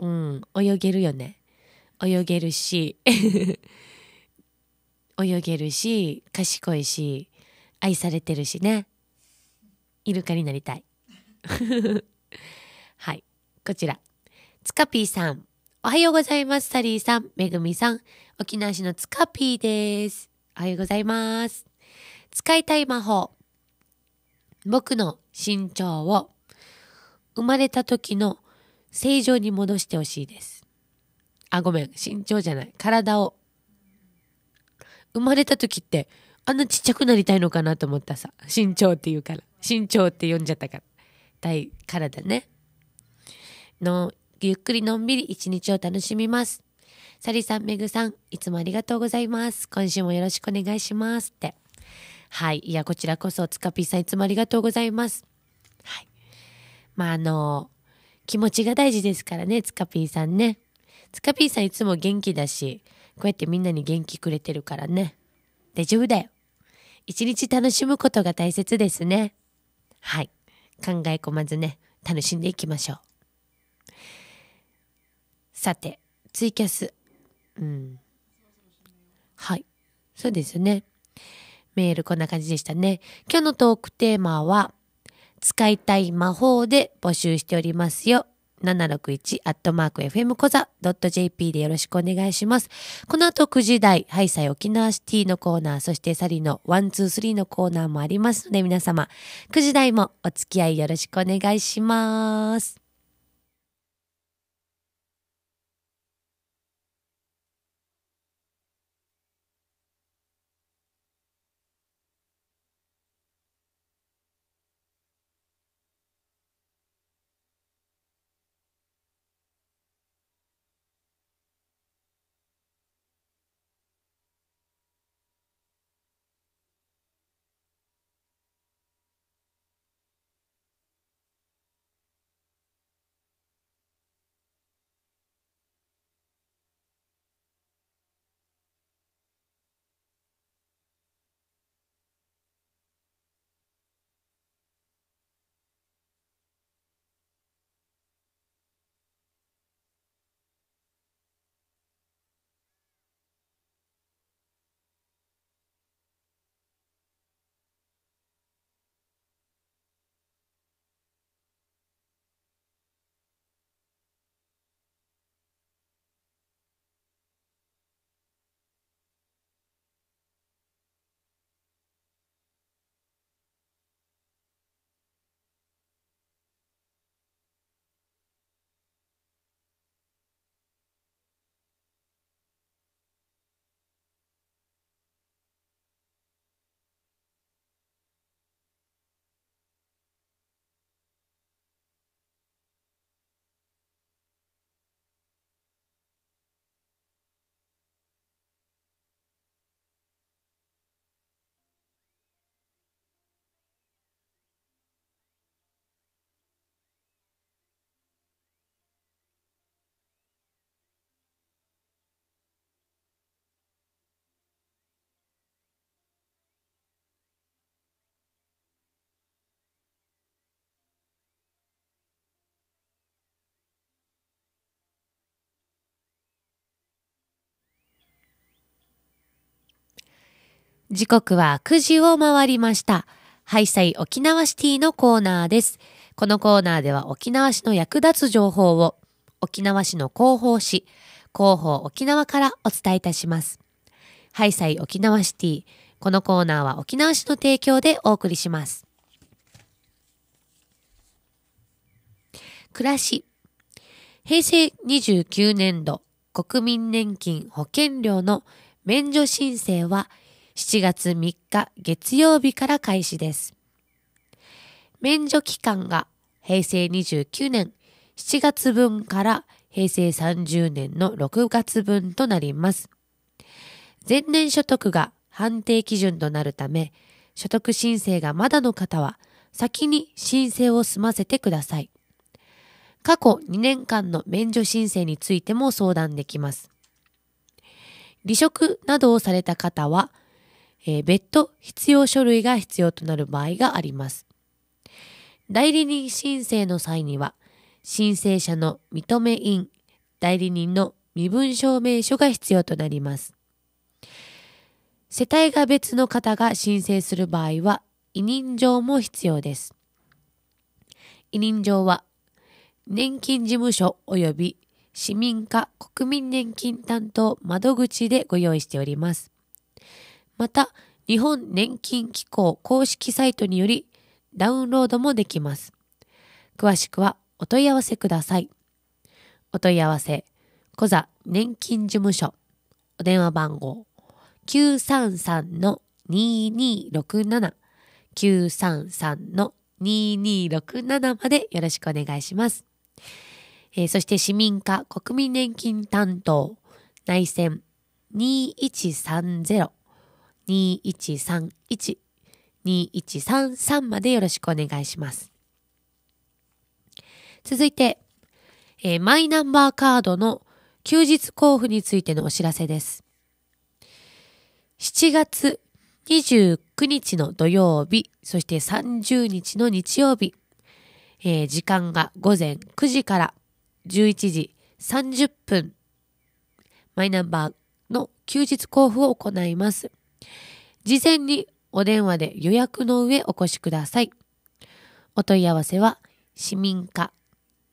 うん、泳げるよね。泳げるし 泳げるし、賢いし、愛されてるしね。イルカになりたい。はい、こちら。つかぴーさん。おはようございます。サリーさん、めぐみさん、沖縄市のつかぴーです。おはようございます。使いたい魔法。僕の身長を生まれた時の正常に戻してほしいです。あ、ごめん。身長じゃない。体を。生まれた時って、あんなちっちゃくなりたいのかなと思ったさ。身長って言うから。身長って呼んじゃったから。体、体ね。のゆっくりのんびり一日を楽しみます。サリさん、メグさん、いつもありがとうございます。今週もよろしくお願いしますって。はい。いや、こちらこそ、つかぴーさん、いつもありがとうございます。はい。まあ、あの、気持ちが大事ですからね、つかぴーさんね。つかぴーさん、いつも元気だし、こうやってみんなに元気くれてるからね。大丈夫だよ。一日楽しむことが大切ですね。はい。考え込まずね、楽しんでいきましょう。さて、ツイキャス。うん。はい。そうですね。メールこんな感じでしたね。今日のトークテーマは、使いたい魔法で募集しておりますよ。761-fmkoza.jp でよろしくお願いします。この後9時台、ハイサイ沖縄シティのコーナー、そしてサリの123のコーナーもありますので、皆様、9時台もお付き合いよろしくお願いします。時刻は9時を回りました。ハイサイ沖縄シティのコーナーです。このコーナーでは沖縄市の役立つ情報を沖縄市の広報誌、広報沖縄からお伝えいたします。ハイサイ沖縄シティ。このコーナーは沖縄市の提供でお送りします。暮らし。平成29年度国民年金保険料の免除申請は7月3日月曜日から開始です。免除期間が平成29年7月分から平成30年の6月分となります。前年所得が判定基準となるため、所得申請がまだの方は先に申請を済ませてください。過去2年間の免除申請についても相談できます。離職などをされた方は、えー、別途必要書類が必要となる場合があります。代理人申請の際には、申請者の認め印、代理人の身分証明書が必要となります。世帯が別の方が申請する場合は、委任状も必要です。委任状は、年金事務所及び市民課国民年金担当窓口でご用意しております。また、日本年金機構公式サイトによりダウンロードもできます。詳しくはお問い合わせください。お問い合わせ、コザ年金事務所、お電話番号933-2267、933-2267までよろしくお願いします。えー、そして市民課国民年金担当、内戦2130 2131 2133までよろしくお願いします。続いて、えー、マイナンバーカードの休日交付についてのお知らせです。7月29日の土曜日、そして30日の日曜日、えー、時間が午前9時から11時30分、マイナンバーの休日交付を行います。事前にお電話で予約の上お越しください。お問い合わせは、市民課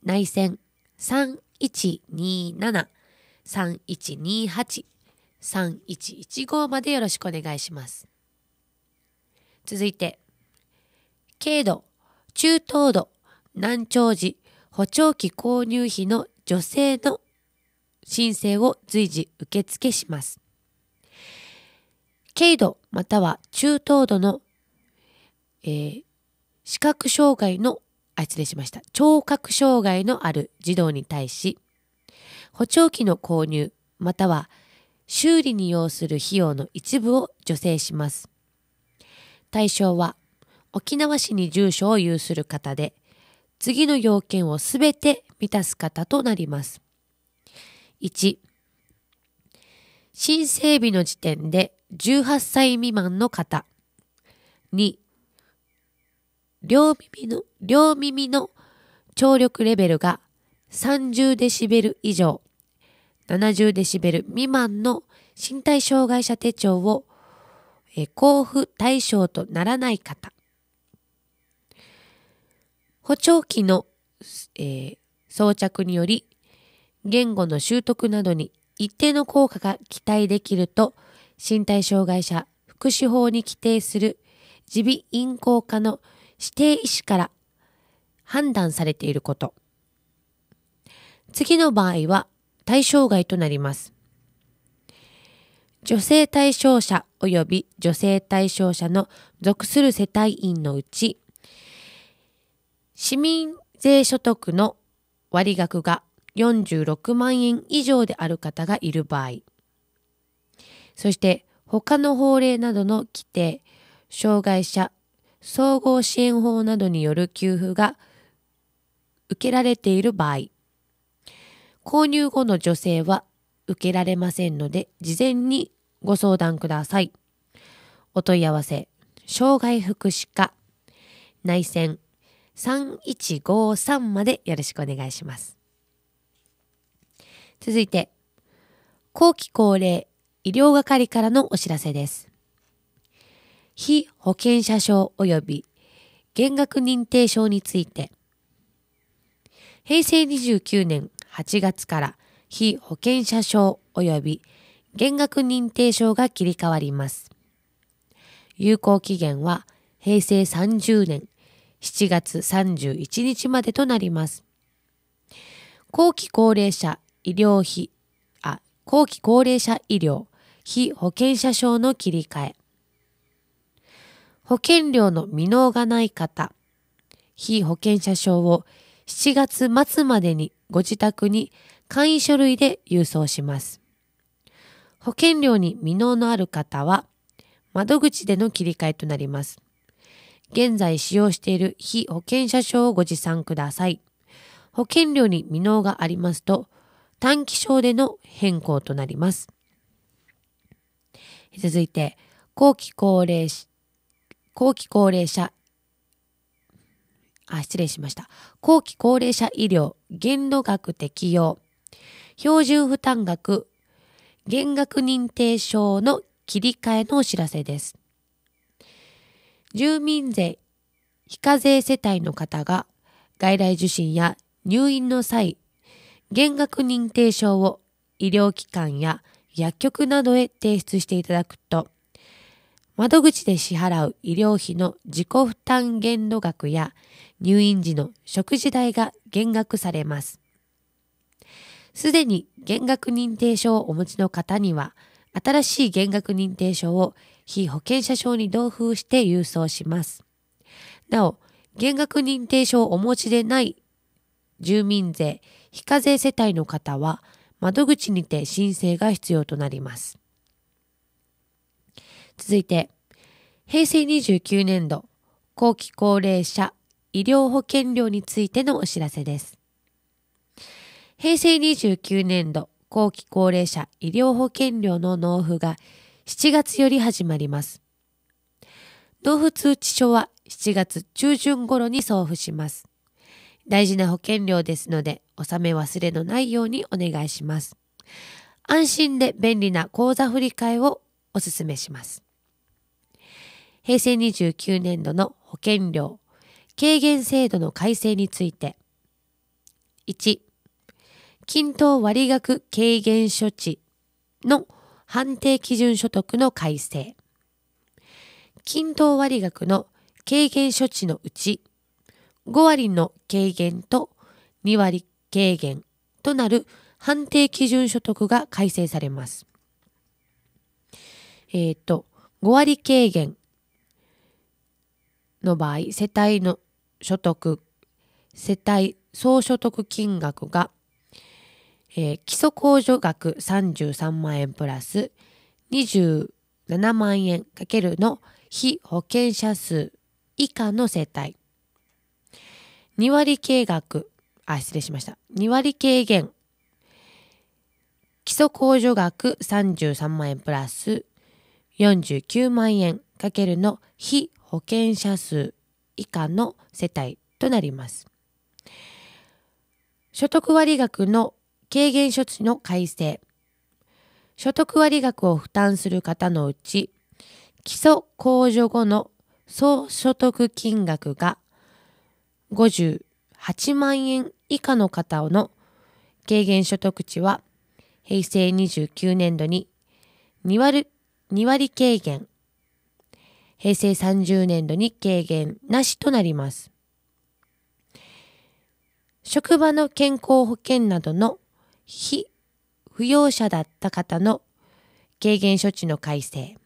内線3127-3128-3115までよろしくお願いします。続いて、軽度、中等度、難聴時、補聴器購入費の助成の申請を随時受付します。軽度または中等度の、えー、視覚障害の、あ、失礼しました。聴覚障害のある児童に対し、補聴器の購入または修理に要する費用の一部を助成します。対象は沖縄市に住所を有する方で、次の要件をすべて満たす方となります。1、申請日の時点で18歳未満の方。2、両耳の、両耳の聴力レベルが30デシベル以上、70デシベル未満の身体障害者手帳を交付対象とならない方。補聴器の、えー、装着により言語の習得などに一定の効果が期待できると身体障害者福祉法に規定する耳鼻咽喉科の指定医師から判断されていること。次の場合は対象外となります。女性対象者及び女性対象者の属する世帯員のうち、市民税所得の割額が46万円以上である方がいる場合、そして他の法令などの規定、障害者、総合支援法などによる給付が受けられている場合、購入後の助成は受けられませんので、事前にご相談ください。お問い合わせ、障害福祉課、内線3153までよろしくお願いします。続いて、後期高齢医療係からのお知らせです。非保険者証及び減額認定証について、平成29年8月から非保険者証及び減額認定証が切り替わります。有効期限は平成30年7月31日までとなります。後期高齢者医療費、あ、後期高齢者医療非保険者証の切り替え。保険料の未納がない方、非保険者証を7月末までにご自宅に簡易書類で郵送します。保険料に未納のある方は、窓口での切り替えとなります。現在使用している非保険者証をご持参ください。保険料に未納がありますと、短期証での変更となります。続いて、後期高齢し、後期高齢者、あ、失礼しました。後期高齢者医療、限度額適用、標準負担額、減額認定証の切り替えのお知らせです。住民税、非課税世帯の方が外来受診や入院の際、減額認定証を医療機関や薬局などへ提出していただくと、窓口で支払う医療費の自己負担限度額や入院時の食事代が減額されます。すでに減額認定証をお持ちの方には、新しい減額認定証を非保険者証に同封して郵送します。なお、減額認定証をお持ちでない住民税、非課税世帯の方は、窓口にて申請が必要となります。続いて、平成29年度後期高齢者医療保険料についてのお知らせです。平成29年度後期高齢者医療保険料の納付が7月より始まります。納付通知書は7月中旬頃に送付します。大事な保険料ですので納め忘れのないようにお願いします。安心で便利な口座振替をお勧めします。平成29年度の保険料、軽減制度の改正について、1、均等割額軽減処置の判定基準所得の改正。均等割額の軽減処置のうち、5割の軽減と2割軽減となる判定基準所得が改正されます。えっ、ー、と、5割軽減の場合、世帯の所得、世帯総所得金額が、えー、基礎控除額33万円プラス27万円かけるの被保険者数以下の世帯、2割計額あ、失礼しました。2割軽減。基礎控除額33万円プラス49万円かけるの非保険者数以下の世帯となります。所得割額の軽減処置の改正。所得割額を負担する方のうち、基礎控除後の総所得金額が50 8万円以下の方の軽減所得値は平成29年度に2割 ,2 割軽減、平成30年度に軽減なしとなります。職場の健康保険などの非扶養者だった方の軽減処置の改正。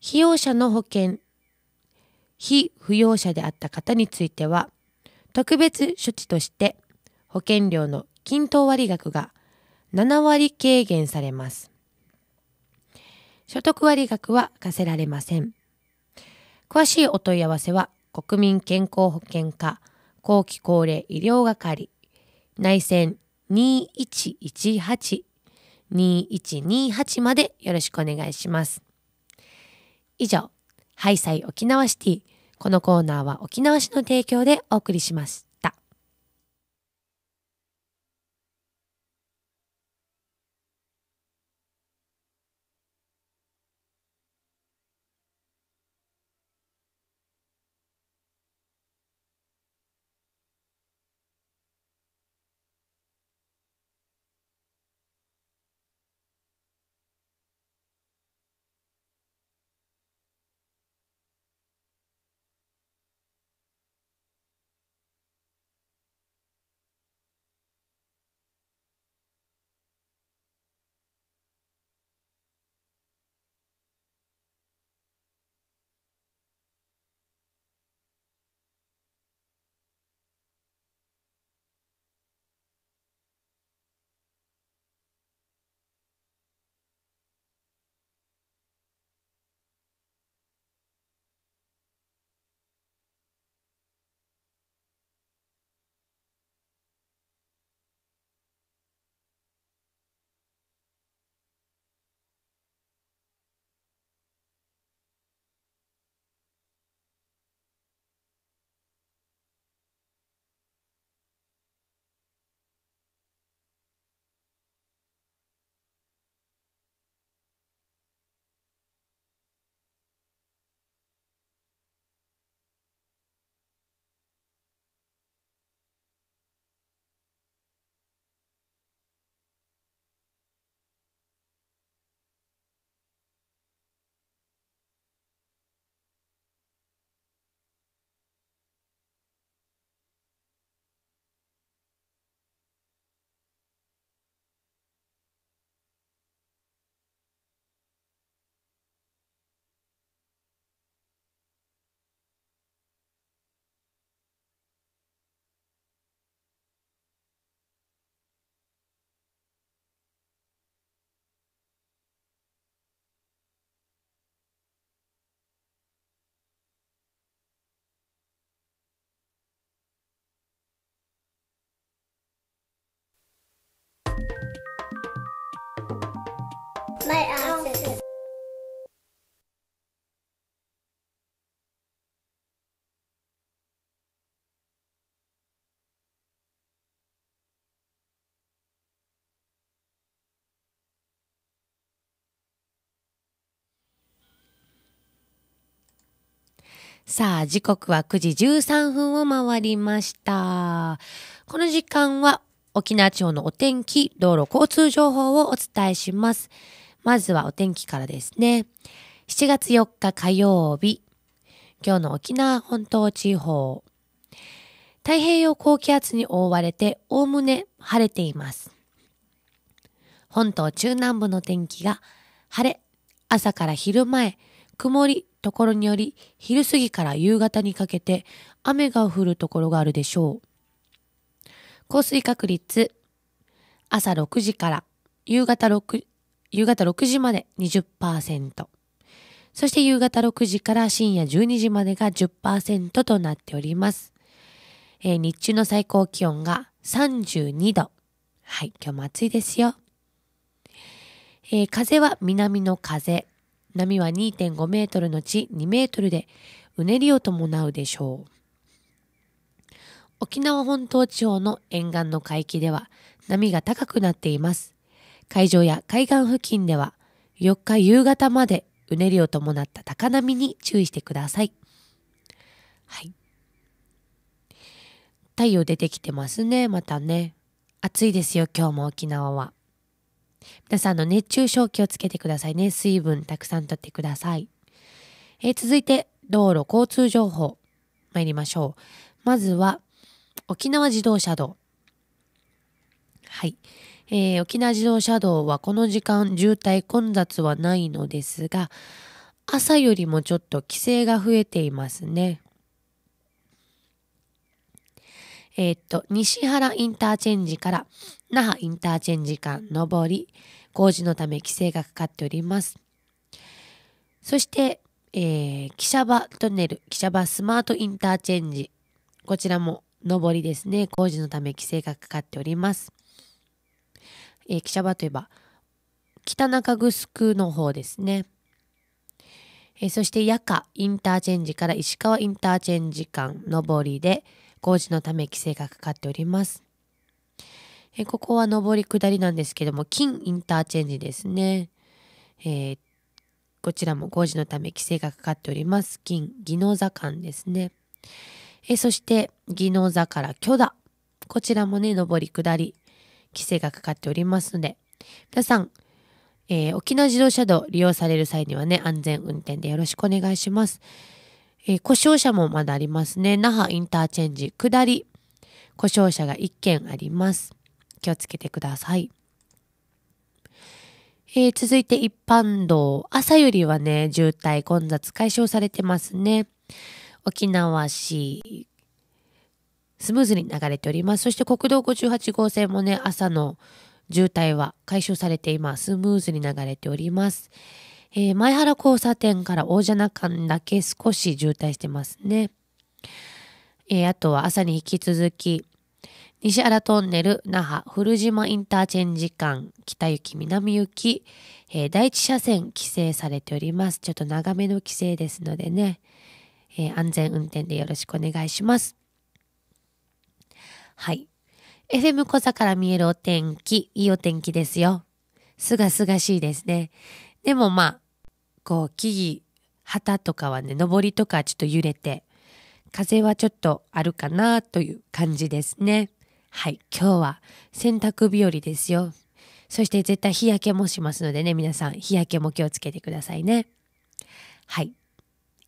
被用者の保険非扶養者であった方については、特別処置として保険料の均等割額が7割軽減されます。所得割額は課せられません。詳しいお問い合わせは国民健康保険課後期高齢医療係内線2118-2128までよろしくお願いします。以上、ハイサイ沖縄シティこのコーナーは沖縄市の提供でお送りします。My ass is. it. さあ、時刻は9時13分を回りました。この時間は沖縄地方のお天気、道路交通情報をお伝えします。まずはお天気からですね。7月4日火曜日。今日の沖縄本島地方。太平洋高気圧に覆われて、おおむね晴れています。本島中南部の天気が晴れ、朝から昼前、曇り、ところにより、昼過ぎから夕方にかけて雨が降るところがあるでしょう。降水確率、朝6時から夕方6夕方6時まで20%。そして夕方6時から深夜12時までが10%となっております。えー、日中の最高気温が32度。はい、今日も暑いですよ。えー、風は南の風。波は2.5メートルのち2メートルで、うねりを伴うでしょう。沖縄本島地方の沿岸の海域では波が高くなっています。海上や海岸付近では4日夕方までうねりを伴った高波に注意してください。はい。太陽出てきてますね、またね。暑いですよ、今日も沖縄は。皆さんの熱中症気をつけてくださいね。水分たくさんとってください。えー、続いて、道路交通情報、参りましょう。まずは、沖縄自動車道。はい。えー、沖縄自動車道はこの時間渋滞混雑はないのですが、朝よりもちょっと規制が増えていますね。えー、っと、西原インターチェンジから那覇インターチェンジ間上り、工事のため規制がかかっております。そして、えー、汽車場トンネル、汽車場スマートインターチェンジ。こちらも上りですね。工事のため規制がかかっております。えー、汽場といえば、北中城の方ですね。えー、そして、夜間インターチェンジから石川インターチェンジ間上りで、工事のため規制がかかっております。えー、ここは上り下りなんですけども、金インターチェンジですね。えー、こちらも工事のため規制がかかっております。金、宜野座間ですね。えそして、宜野座から巨田。こちらもね、上り下り、規制がかかっておりますので、皆さん、えー、沖縄自動車道利用される際にはね、安全運転でよろしくお願いします。えー、故障車もまだありますね。那覇インターチェンジ下り、故障車が1件あります。気をつけてください。えー、続いて一般道。朝よりはね、渋滞混雑解消されてますね。沖縄市スムーズに流れております。そして国道58号線もね、朝の渋滞は解消されて今、スムーズに流れております。えー、前原交差点から大蛇中間だけ少し渋滞してますね。えー、あとは朝に引き続き、西原トンネル、那覇、古島インターチェンジ間、北行き、南行き、えー、第一車線規制されております。ちょっと長めの規制ですのでね、えー、安全運転でよろしくお願いします。はい。FM 小座から見えるお天気、いいお天気ですよ。すがすがしいですね。でもまあ、こう、木々、旗とかはね、上りとかちょっと揺れて、風はちょっとあるかなという感じですね。はい。今日は洗濯日和ですよ。そして絶対日焼けもしますのでね、皆さん日焼けも気をつけてくださいね。はい。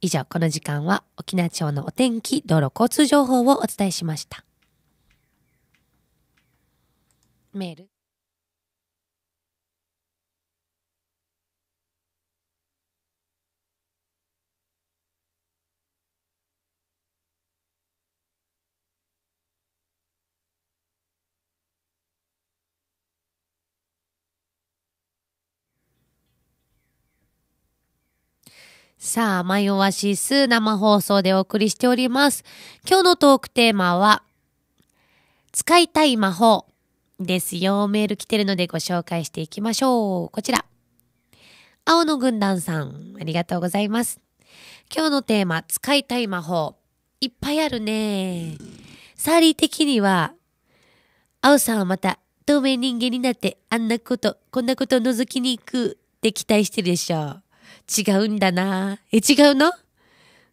以上、この時間は沖縄町のお天気、道路交通情報をお伝えしました。メールさあ、迷わしす生放送でお送りしております。今日のトークテーマは、使いたい魔法。ですよ。メール来てるのでご紹介していきましょう。こちら。青の軍団さん、ありがとうございます。今日のテーマ、使いたい魔法。いっぱいあるね。サーリー的には、青さんはまた、透明人間になって、あんなこと、こんなことを覗きに行くって期待してるでしょう。違うんだなえ、違うの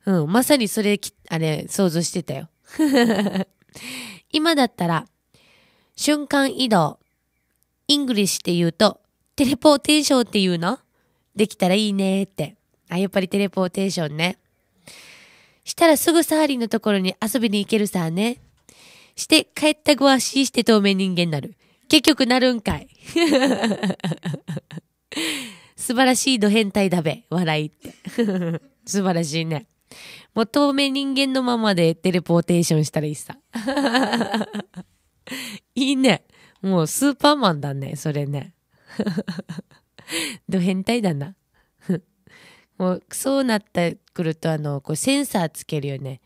うん、まさにそれ、あれ、想像してたよ。今だったら、瞬間移動。イングリッシュって言うと、テレポーテーションって言うのできたらいいねって。あ、やっぱりテレポーテーションね。したらすぐサーリンのところに遊びに行けるさね。して、帰った後は死して透明人間になる。結局なるんかい。素晴らしいド変態だべ。笑いって。素晴らしいね。もう透明人間のままでテレポーテーションしたらいいさ。いいね。もうスーパーマンだね、それね。ド 変態だな。もう、そうなってくると、あの、こうセンサーつけるよね。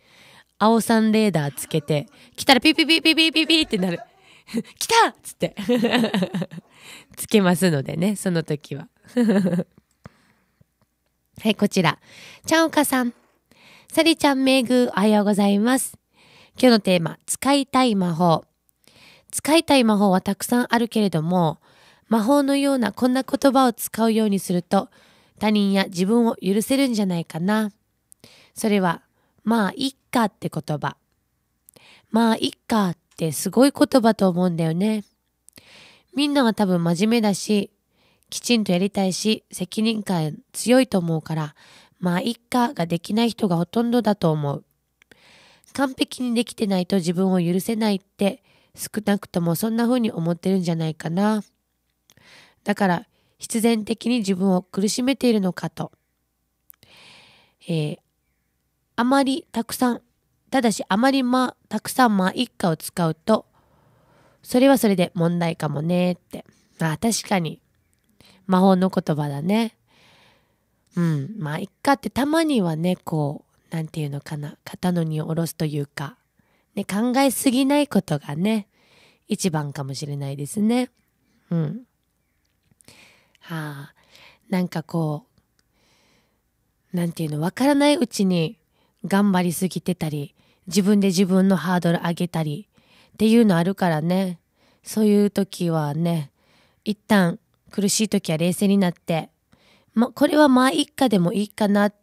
青さんレーダーつけて、来たらピピピピピピピってなる。来たっつってつけますのでね、その時は。はい、こちら。ちゃんおかさん。さりちゃんめぐ、おはようございます。今日のテーマ、使いたい魔法。使いたい魔法はたくさんあるけれども、魔法のようなこんな言葉を使うようにすると、他人や自分を許せるんじゃないかな。それは、まあ、いっかって言葉。まあ、いっかってすごい言葉と思うんだよね。みんなは多分真面目だし、きちんとやりたいし、責任感強いと思うから、まあ、いっかができない人がほとんどだと思う。完璧にできてないと自分を許せないって、少なくともそんな風に思ってるんじゃないかな。だから必然的に自分を苦しめているのかと。えー、あまりたくさん、ただしあまりま、たくさんま一家を使うと、それはそれで問題かもねって。あ、確かに。魔法の言葉だね。うん。まあ、一家ってたまにはね、こう、なんていうのかな、肩の荷を下ろすというか、ね、考えすぎないことがね、一番かもしれないですね。うん。はあ、なんかこう、なんていうの、わからないうちに頑張りすぎてたり、自分で自分のハードル上げたりっていうのあるからね、そういう時はね、一旦苦しい時は冷静になって、ま、これはまあ一家でもいいかなっ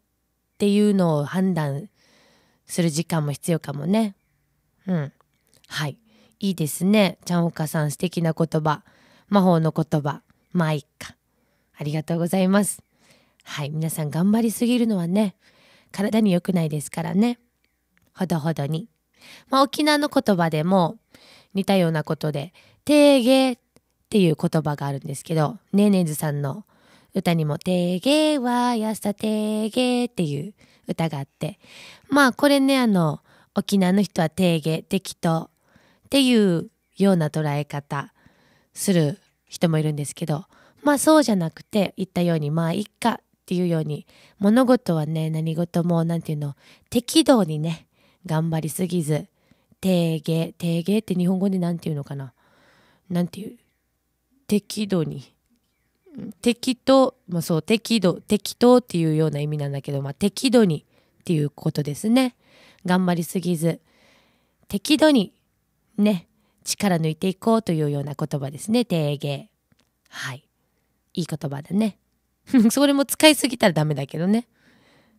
ていうのを判断する時間も必要かもね。うん。はい。いいですね。ちゃんおかさん素敵な言葉。魔法の言葉。まあいっか。ありがとうございます。はい。皆さん頑張りすぎるのはね、体に良くないですからね。ほどほどに。まあ、沖縄の言葉でも似たようなことで、定芸っていう言葉があるんですけど、ねーねーずさんの歌にも、定芸はやさ定ーっていう歌があって、まあこれね、あの、沖縄の人は定義適当っていうような捉え方する人もいるんですけどまあそうじゃなくて言ったようにまあいっかっていうように物事はね何事も何て言うの適度にね頑張りすぎず定義定義って日本語で何て言うのかな何て言う適度に適当、まあ、そう適度適当っていうような意味なんだけど、まあ、適度にっていうことですね。頑張りすぎず、適度にね、力抜いていこうというような言葉ですね、定芸。はい。いい言葉だね。それも使いすぎたらダメだけどね。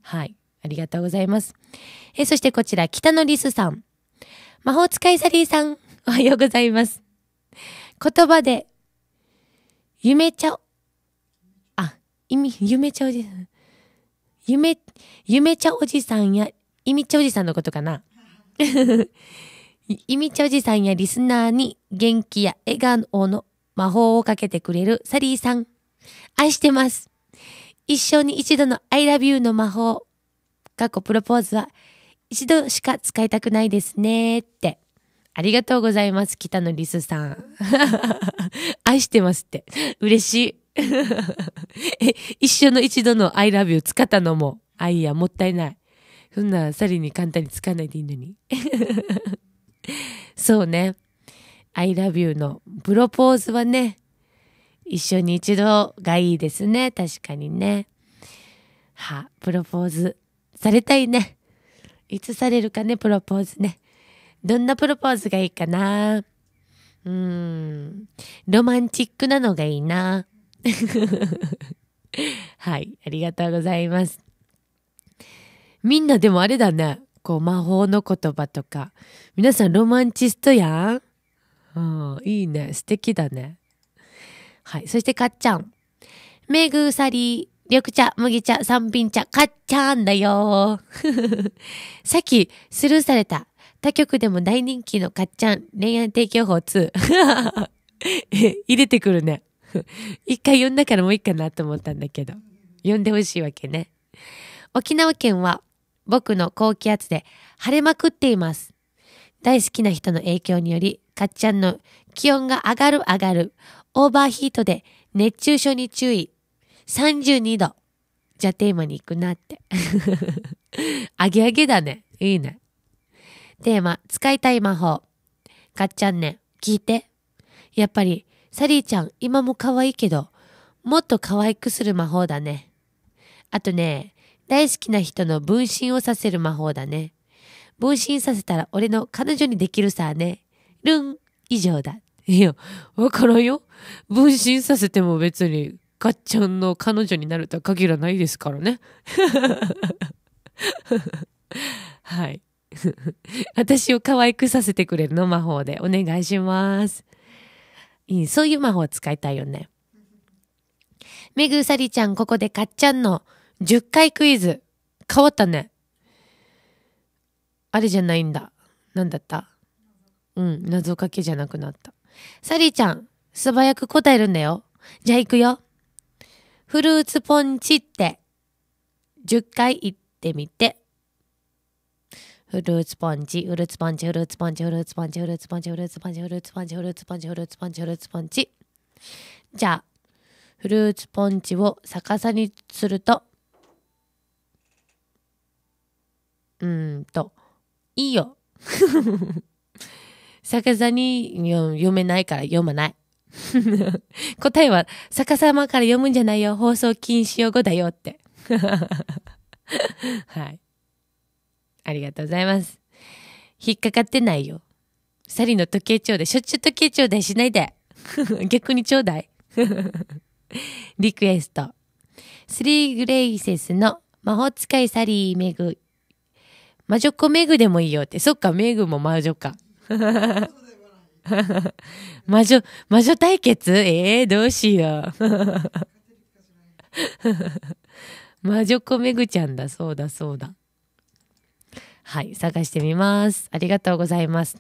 はい。ありがとうございます。えそしてこちら、北のリスさん。魔法使いサリーさん、おはようございます。言葉で、夢ちゃお、あ、意味、夢ちゃおじさん。夢、夢ちゃおじさんやいみちおじさんのことかないみちおじさんやリスナーに元気や笑顔の魔法をかけてくれるサリーさん。愛してます。一生に一度の I love you の魔法。過去プロポーズは一度しか使いたくないですねって。ありがとうございます、北野リスさん。愛してますって。嬉しい。え、一生の一度の I love you 使ったのも、愛やもったいない。そんなサリに簡単につかないでいいのに。そうね。I love you のプロポーズはね、一緒に一度がいいですね。確かにね。は、プロポーズされたいね。いつされるかね、プロポーズね。どんなプロポーズがいいかな。うん。ロマンチックなのがいいな。はい。ありがとうございます。みんなでもあれだね。こう、魔法の言葉とか。皆さんロマンチストやんうん、いいね。素敵だね。はい。そして、かっちゃん。めぐうさり、緑茶、麦茶、三品茶、かっちゃんだよ。さっき、スルーされた。他局でも大人気のかっちゃん、恋愛提供法2。入れてくるね。一回読んだからもういいかなと思ったんだけど。読んでほしいわけね。沖縄県は、僕の高気圧で晴れまくっています。大好きな人の影響により、かっちゃんの気温が上がる上がる、オーバーヒートで熱中症に注意、32度。じゃあテーマに行くなって。あげあげだね。いいね。テーマ、使いたい魔法。かっちゃんね、聞いて。やっぱり、サリーちゃん今も可愛いけど、もっと可愛くする魔法だね。あとね、大好きな人の分身をさせる魔法だね。分身させたら俺の彼女にできるさね。ルン以上だ。いや、わからんよ。分身させても別に、かっちゃんの彼女になるとは限らないですからね。はい。私を可愛くさせてくれるの魔法でお願いします。いいそういう魔法使いたいよね。めぐさりちゃん、ここでかっちゃんの10回クイズ。変わったね。あれじゃないんだ。なんだったうん、謎かけじゃなくなった。サリーちゃん、素早く答えるんだよ。じゃあ行くよ。フルーツポンチって、10回言ってみて。フルーツポンチ、フルーツポンチ、フルーツポンチ、フルーツポンチ、フルーツポンチ、フルーツポンチ、フルーツポンチ、フルーツポンチ、フルーツポンチ、フルーツポンチ。じゃあ、フルーツポンチを逆さにするとうんと、いいよ。逆さに読めないから読まない。答えは逆さまから読むんじゃないよ。放送禁止用語だよって。はい。ありがとうございます。引っかかってないよ。サリの時計ちょうだい。しょっちゅう時計ちょうだいしないで。逆にちょうだい。リクエスト。スリーグレイセスの魔法使いサリーめぐ魔女っ子メグでもいいよって。そっか、メグも魔女か。魔女、魔女対決ええー、どうしよう。魔女っ子メグちゃんだ。そうだ、そうだ。はい、探してみます。ありがとうございます。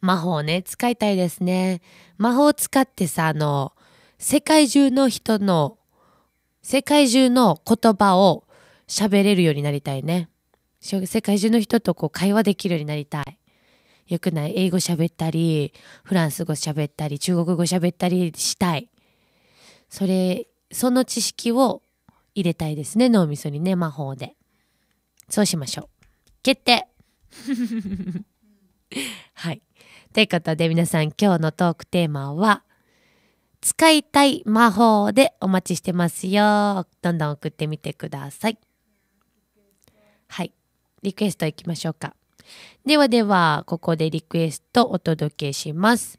魔法ね、使いたいですね。魔法を使ってさ、あの、世界中の人の、世界中の言葉を喋れるようになりたいね。世界中の人とこう会話できるようになりたい。よくない英語喋ったり、フランス語喋ったり、中国語喋ったりしたい。それ、その知識を入れたいですね、脳みそにね、魔法で。そうしましょう。決定 はい。ということで皆さん今日のトークテーマは、使いたい魔法でお待ちしてますよ。どんどん送ってみてください。はい。リクエストいきましょうか。ではでは、ここでリクエストお届けします。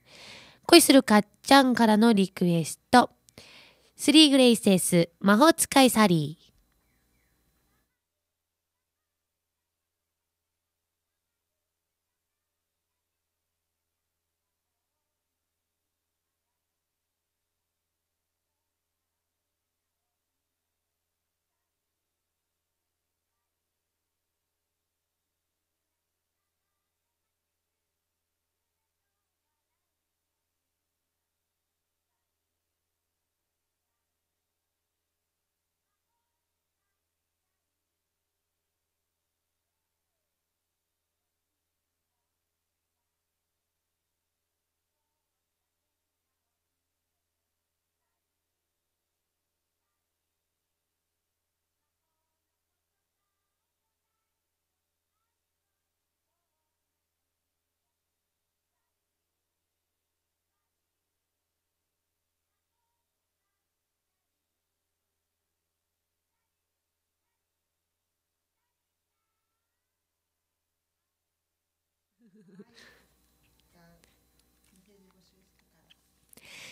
恋するかっちゃんからのリクエスト。スリーグレイセス、魔法使いサリー。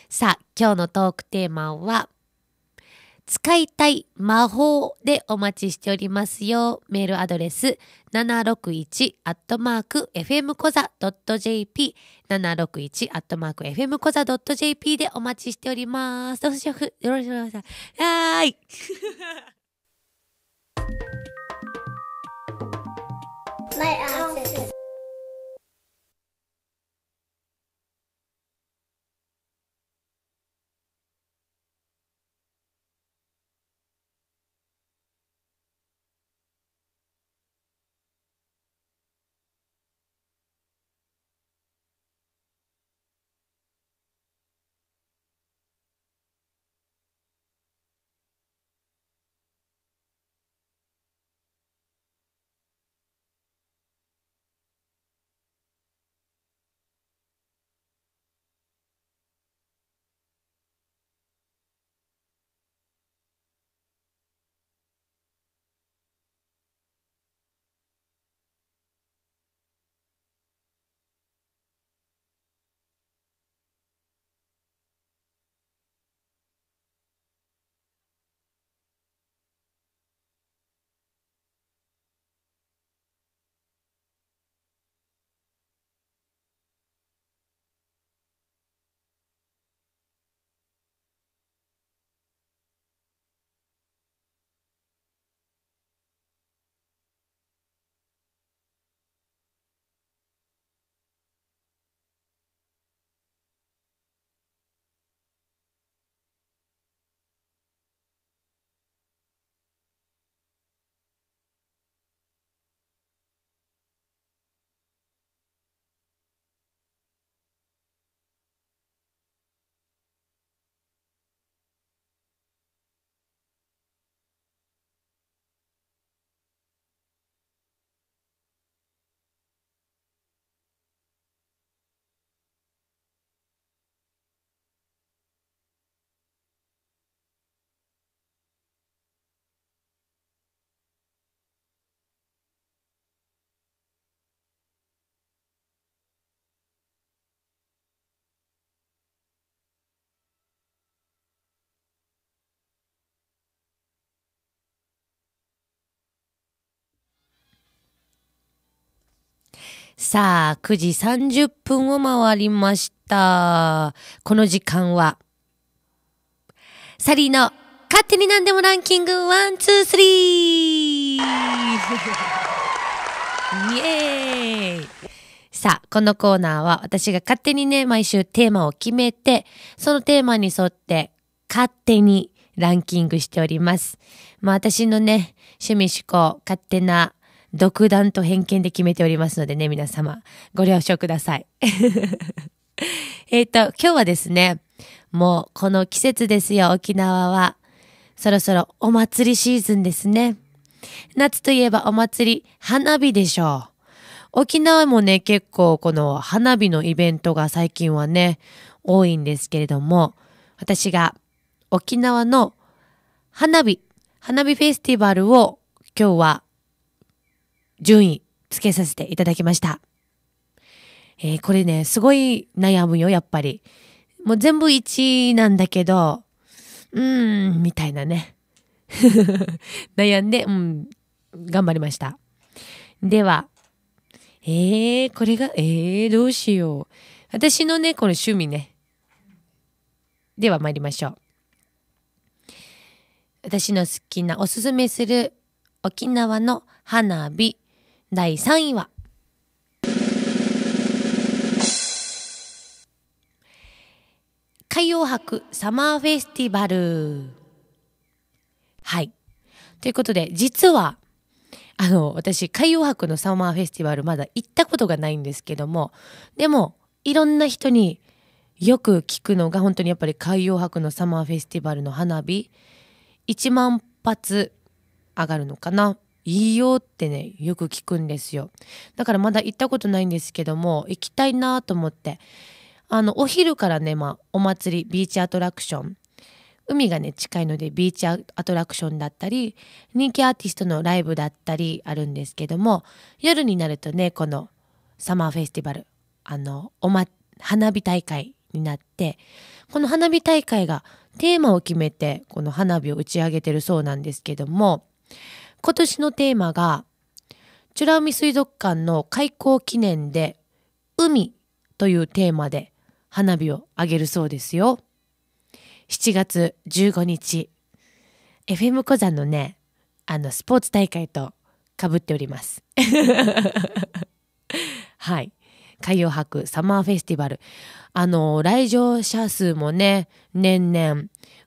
さあ、今日のトークテーマは、使いたい魔法でお待ちしておりますよ。メールアドレス761アットマーク FM コザ .jp 761アットマーク FM コザ .jp でお待ちしております。どうしよう。よろしくお願いしま す。はい。My a n s w e さあ、9時30分を回りました。この時間は、サリーの勝手に何でもランキング1、2、3! イエーイさあ、このコーナーは私が勝手にね、毎週テーマを決めて、そのテーマに沿って勝手にランキングしております。まあ私のね、趣味思考、勝手な独断と偏見で決めておりますのでね、皆様、ご了承ください。えっと、今日はですね、もうこの季節ですよ、沖縄は。そろそろお祭りシーズンですね。夏といえばお祭り、花火でしょう。沖縄もね、結構この花火のイベントが最近はね、多いんですけれども、私が沖縄の花火、花火フェスティバルを今日は順位つけさせていただきました。えー、これね、すごい悩むよ、やっぱり。もう全部1位なんだけど、うーん、みたいなね。悩んで、うん、頑張りました。では、えー、これが、えー、どうしよう。私のね、この趣味ね。では参りましょう。私の好きなおすすめする沖縄の花火第3位は、海洋博サマーフェスティバル。はい。ということで、実は、あの、私、海洋博のサマーフェスティバルまだ行ったことがないんですけども、でも、いろんな人によく聞くのが、本当にやっぱり海洋博のサマーフェスティバルの花火、1万発上がるのかないいよってね、よく聞くんですよ。だからまだ行ったことないんですけども、行きたいなと思って。あの、お昼からね、まあ、お祭り、ビーチアトラクション。海がね、近いので、ビーチアトラクションだったり、人気アーティストのライブだったりあるんですけども、夜になるとね、このサマーフェスティバル、あの、おま、花火大会になって、この花火大会がテーマを決めて、この花火を打ち上げてるそうなんですけども、今年のテーマが、美ら海水族館の開港記念で、海というテーマで花火をあげるそうですよ。7月15日、FM 小山のね、あの、スポーツ大会とかぶっております。はい。海洋博サマーフェスティバル。あの、来場者数もね、年々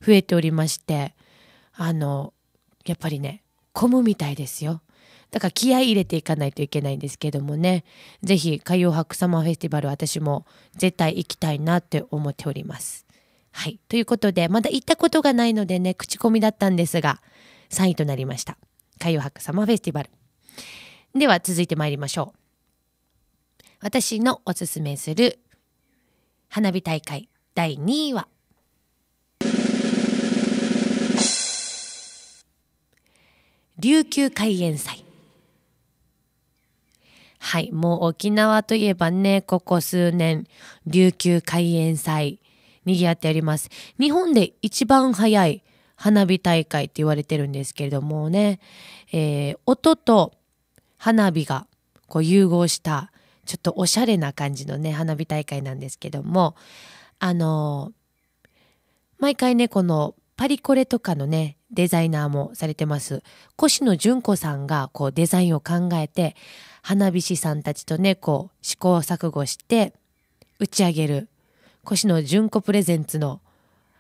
増えておりまして、あの、やっぱりね、混むみたいですよ。だから気合入れていかないといけないんですけどもね、ぜひ海洋博サマーフェスティバル私も絶対行きたいなって思っております。はい。ということで、まだ行ったことがないのでね、口コミだったんですが、3位となりました。海洋博サマーフェスティバル。では続いて参りましょう。私のおすすめする花火大会第2位は琉球海援祭。はい、もう沖縄といえばね、ここ数年、琉球海援祭、賑わっております。日本で一番早い花火大会って言われてるんですけれどもね、えー、音と花火がこう融合した、ちょっとおしゃれな感じのね、花火大会なんですけども、あのー、毎回ね、このパリコレとかのね、デザイナーもされてます、越野純子さんがこうデザインを考えて、花火師さんたちとね、こう試行錯誤して打ち上げる、越野純子プレゼンツの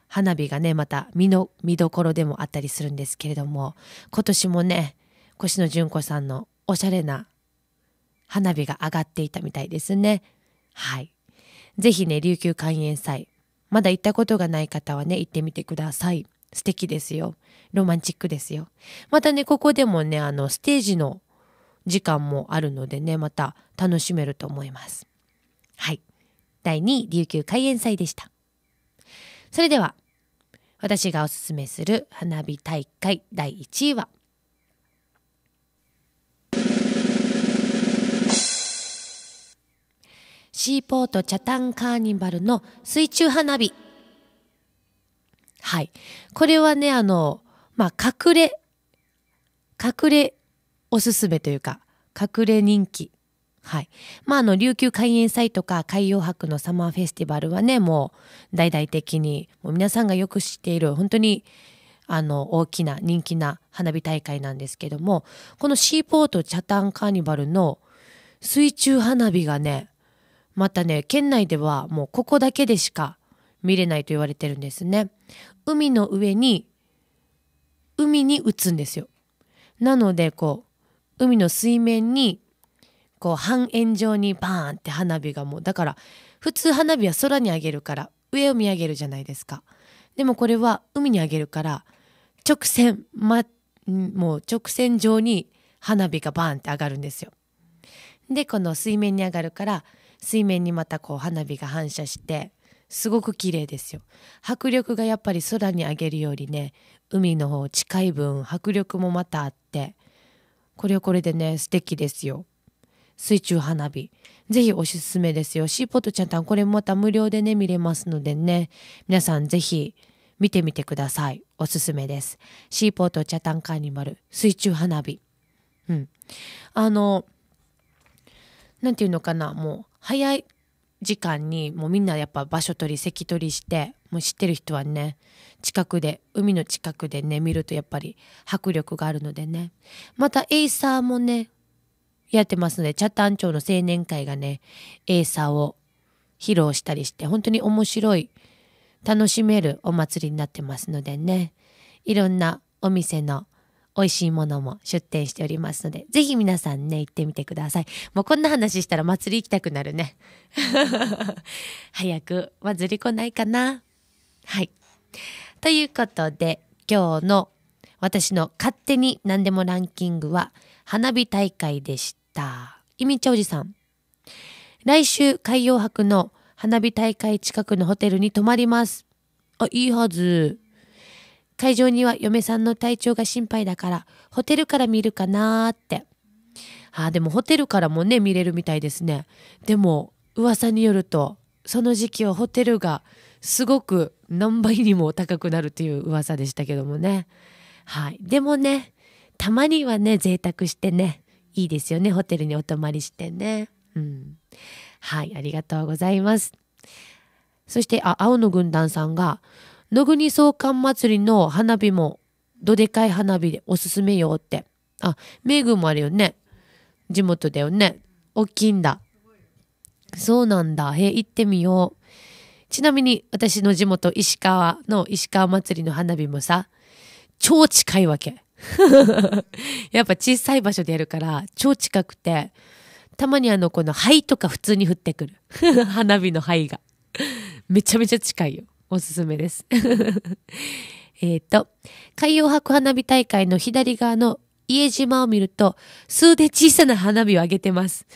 花火がね、また見の見どころでもあったりするんですけれども、今年もね、越野純子さんのおしゃれな花火が上がっていたみたいですね。はい。ぜひね、琉球開園祭、まだ行ったことがない方はね、行ってみてください。素敵ですよ。ロマンチックですよ。またね、ここでもね、あの、ステージの時間もあるのでね、また楽しめると思います。はい。第2位、琉球開園祭でした。それでは、私がおすすめする花火大会第1位は、シーポートチャタンカーニバルの水中花火はい。これはね、あの、まあ、隠れ、隠れおすすめというか、隠れ人気。はい。まあ、あの、琉球開園祭とか海洋博のサマーフェスティバルはね、もう、大々的に、もう皆さんがよく知っている、本当に、あの、大きな、人気な花火大会なんですけども、このシーポートチャタンカーニバルの水中花火がね、またね、県内ではもうここだけでしか見れないと言われてるんですね。海の上に海に打つんですよ。なのでこう海の水面にこう半円状にバーンって花火がもうだから普通花火は空に上げるから上を見上げるじゃないですか。でもこれは海に上げるから直線、ま、もう直線上に花火がバーンって上がるんですよ。でこの水面に上がるから水面にまたこう花火が反射してすごく綺麗ですよ迫力がやっぱり空に上げるよりね海の方近い分迫力もまたあってこれはこれでね素敵ですよ水中花火ぜひおすすめですよシーポットちゃんたんこれまた無料でね見れますのでね皆さんぜひ見てみてくださいおすすめですシーポートチャタンカーニマル水中花火うんあの何て言うのかなもう早い時間にもうみんなやっぱ場所取り席取りしてもう知ってる人はね近くで海の近くでね見るとやっぱり迫力があるのでねまたエイサーもねやってますので北谷町の青年会がねエイサーを披露したりして本当に面白い楽しめるお祭りになってますのでねいろんなお店の美味しいものも出店しておりますので、ぜひ皆さんね、行ってみてください。もうこんな話したら祭り行きたくなるね。早く祭り来ないかな。はい。ということで、今日の私の勝手に何でもランキングは花火大会でした。いみちおじさん。来週海洋博の花火大会近くのホテルに泊まります。あ、いいはず。会場には嫁さんの体調が心配だから、ホテルから見るかなーって。ああ、でもホテルからもね、見れるみたいですね。でも、噂によると、その時期はホテルがすごく何倍にも高くなるという噂でしたけどもね。はい。でもね、たまにはね、贅沢してね、いいですよね。ホテルにお泊まりしてね。うん。はい。ありがとうございます。そして、あ、青の軍団さんが、野国総館祭りの花火も、どでかい花火でおすすめよって。あ、名軍もあるよね。地元だよね。大きいんだ。そうなんだ。へ行ってみよう。ちなみに、私の地元、石川の石川祭りの花火もさ、超近いわけ。やっぱ小さい場所でやるから、超近くて、たまにあの、この灰とか普通に降ってくる。花火の灰が。めちゃめちゃ近いよ。おすすめです。えっと、海洋博花火大会の左側の家島を見ると、数で小さな花火を上げてます。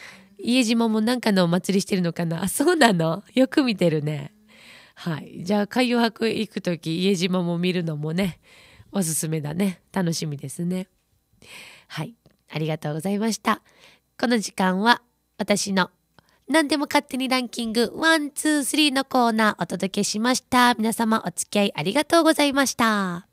家島もなんかのお祭りしてるのかなあ、そうなのよく見てるね。はい。じゃあ、海洋博行くとき、家島も見るのもね、おすすめだね。楽しみですね。はい。ありがとうございました。この時間は、私の何でも勝手にランキング1、2、3のコーナーお届けしました。皆様お付き合いありがとうございました。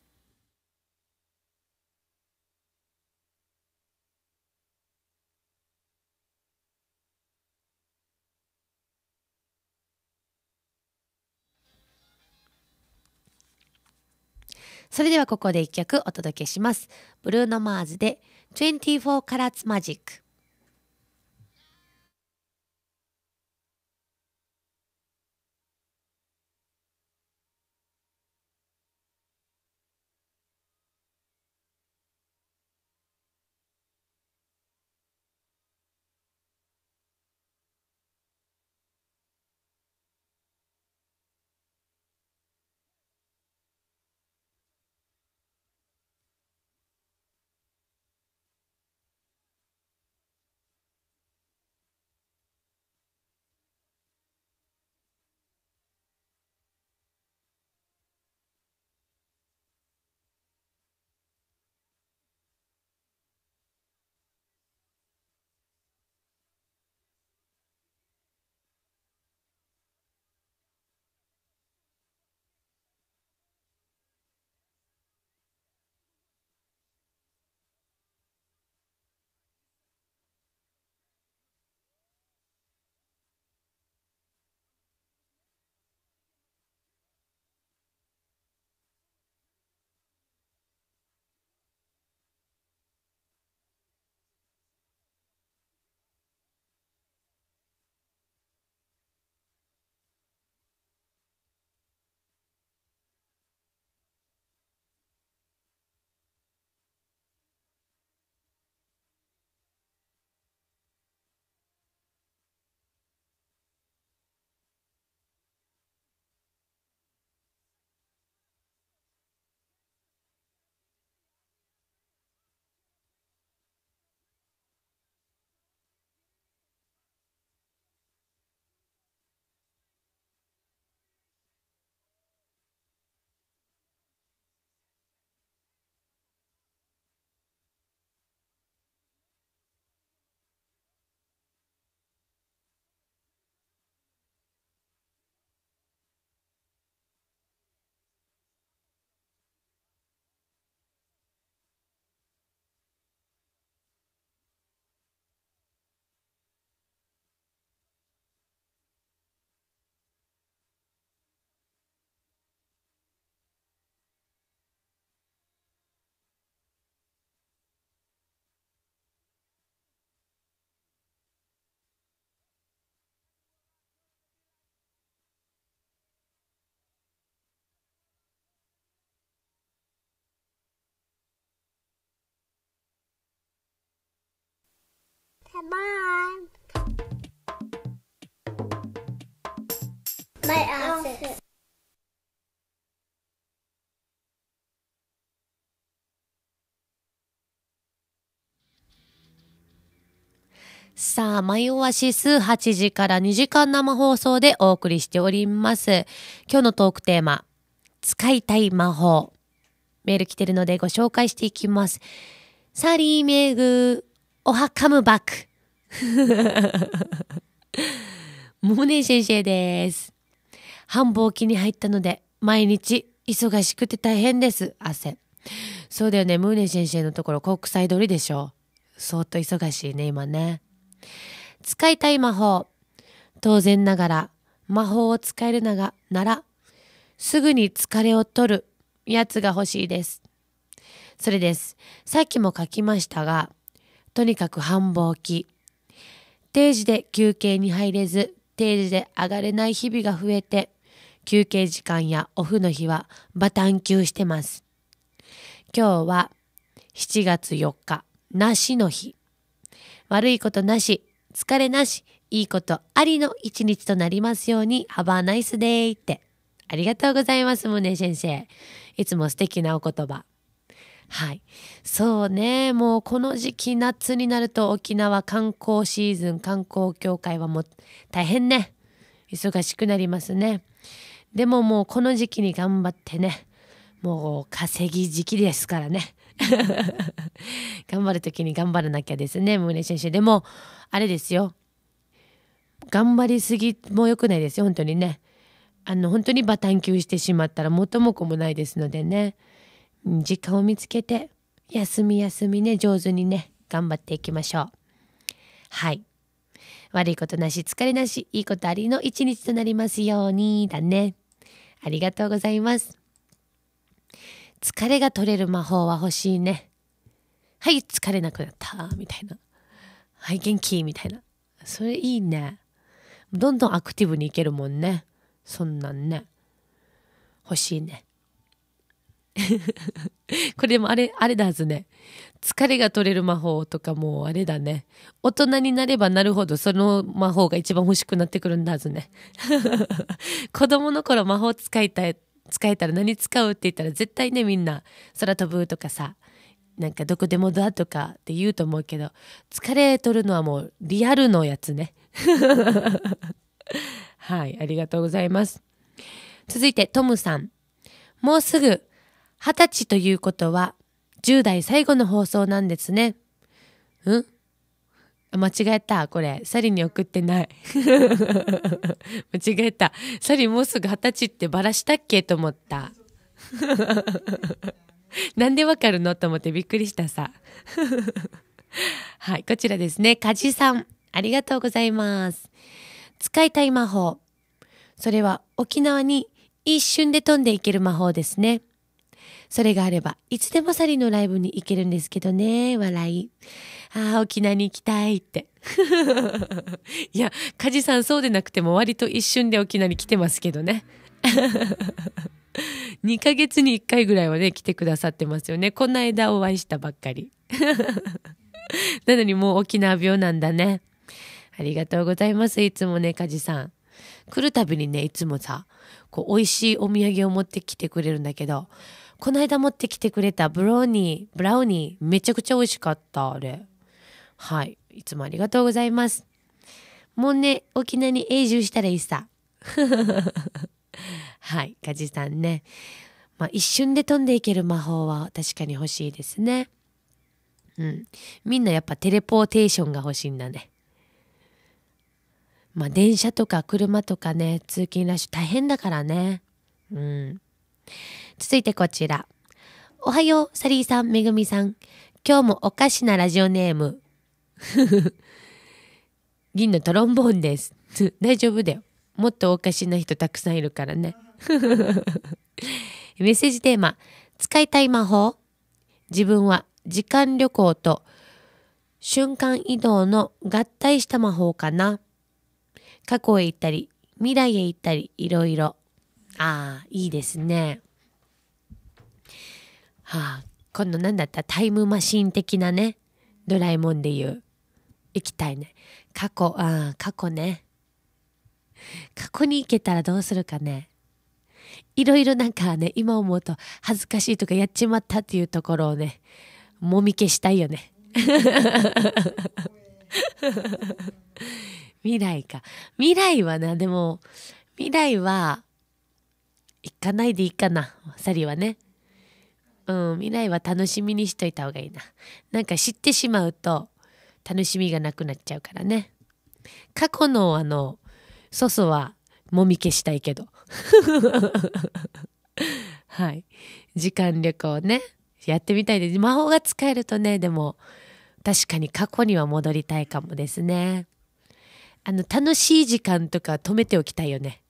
それではここで一曲お届けします。ブルーノ・マーズで24 c ラ r a t s Magic。mine. My outfit. さあ、マイオアシス8時から2時間生放送でお送りしております。今日のトークテーマ、使いたい魔法。メール来てるのでご紹介していきます。サリーメグ、おはカムバック。モ ネ先生です。繁忙期に入ったので、毎日忙しくて大変です。汗。そうだよね。ムーネ先生のところ国際通りでしょ。相当忙しいね、今ね。使いたい魔法。当然ながら、魔法を使えるなが、なら、すぐに疲れを取るやつが欲しいです。それです。さっきも書きましたが、とにかく繁忙期。定時で休憩に入れず、定時で上がれない日々が増えて、休憩時間やオフの日はバタン休してます。今日は7月4日、なしの日。悪いことなし、疲れなし、いいことありの一日となりますように、ハバーナイスデーって。ありがとうございます、もね先生。いつも素敵なお言葉。はい。そうね。もうこの時期夏になると沖縄観光シーズン、観光協会はもう大変ね。忙しくなりますね。でももうこの時期に頑張ってね。もう稼ぎ時期ですからね。頑張る時に頑張らなきゃですね、宗先生でも、あれですよ。頑張りすぎも良くないですよ、本当にね。あの、本当にバタン球してしまったら元も子もないですのでね。時間を見つけて、休み休みね、上手にね、頑張っていきましょう。はい。悪いことなし、疲れなし、いいことありの一日となりますように、だね。ありがとうございます。疲れが取れる魔法は欲しいね。はい、疲れなくなった、みたいな。はい、元気、みたいな。それいいね。どんどんアクティブにいけるもんね。そんなんね。欲しいね。これでもあれ、あれだはずね。疲れが取れる魔法とかもうあれだね。大人になればなるほどその魔法が一番欲しくなってくるんだはずね。子供の頃魔法使いたい、使えたら何使うって言ったら絶対ねみんな空飛ぶとかさ、なんかどこでもだとかって言うと思うけど、疲れ取るのはもうリアルのやつね。はい、ありがとうございます。続いてトムさん。もうすぐ二十歳ということは、10代最後の放送なんですね。うん間違えた。これ、サリに送ってない。間違えた。サリもうすぐ二十歳ってバラしたっけと思った。なんでわかるのと思ってびっくりしたさ。はい、こちらですね。カジさん、ありがとうございます。使いたい魔法。それは沖縄に一瞬で飛んでいける魔法ですね。それがあれば、いつでもサリーのライブに行けるんですけどね、笑い。ああ、沖縄に行きたいって。いや、カジさんそうでなくても割と一瞬で沖縄に来てますけどね。2 ヶ月に1回ぐらいはね、来てくださってますよね。この間お会いしたばっかり。なのにもう沖縄病なんだね。ありがとうございます。いつもね、カジさん。来るたびにね、いつもさ、こう、美味しいお土産を持ってきてくれるんだけど、この間持ってきてくれたブローニー、ブラウニー、めちゃくちゃ美味しかった、あれ。はい。いつもありがとうございます。もうね、沖縄に永住したらいいさ。はい、カジさんね。まあ、一瞬で飛んでいける魔法は確かに欲しいですね。うん。みんなやっぱテレポーテーションが欲しいんだね。まあ、電車とか車とかね、通勤ラッシュ大変だからね。うん。続いてこちら。おはよう、サリーさん、めぐみさん。今日もおかしなラジオネーム。銀のトロンボーンです。大丈夫だよ。もっとおかしな人たくさんいるからね。メッセージテーマ、使いたい魔法。自分は時間旅行と瞬間移動の合体した魔法かな。過去へ行ったり、未来へ行ったり、いろいろ。ああ、いいですね。はあ、この何だったタイムマシン的なねドラえもんで言う行きたいね過去あ過去ね過去に行けたらどうするかねいろいろなんかね今思うと恥ずかしいとかやっちまったっていうところをねもみ消したいよね 未来か未来はなでも未来は行かないでいいかなサリはねうん、未来は楽しみにしといた方がいいな。なんか知ってしまうと楽しみがなくなっちゃうからね。過去のあの、粗相はもみ消したいけど。はい。時間旅行ね。やってみたいです。魔法が使えるとね、でも、確かに過去には戻りたいかもですね。あの、楽しい時間とか止めておきたいよね。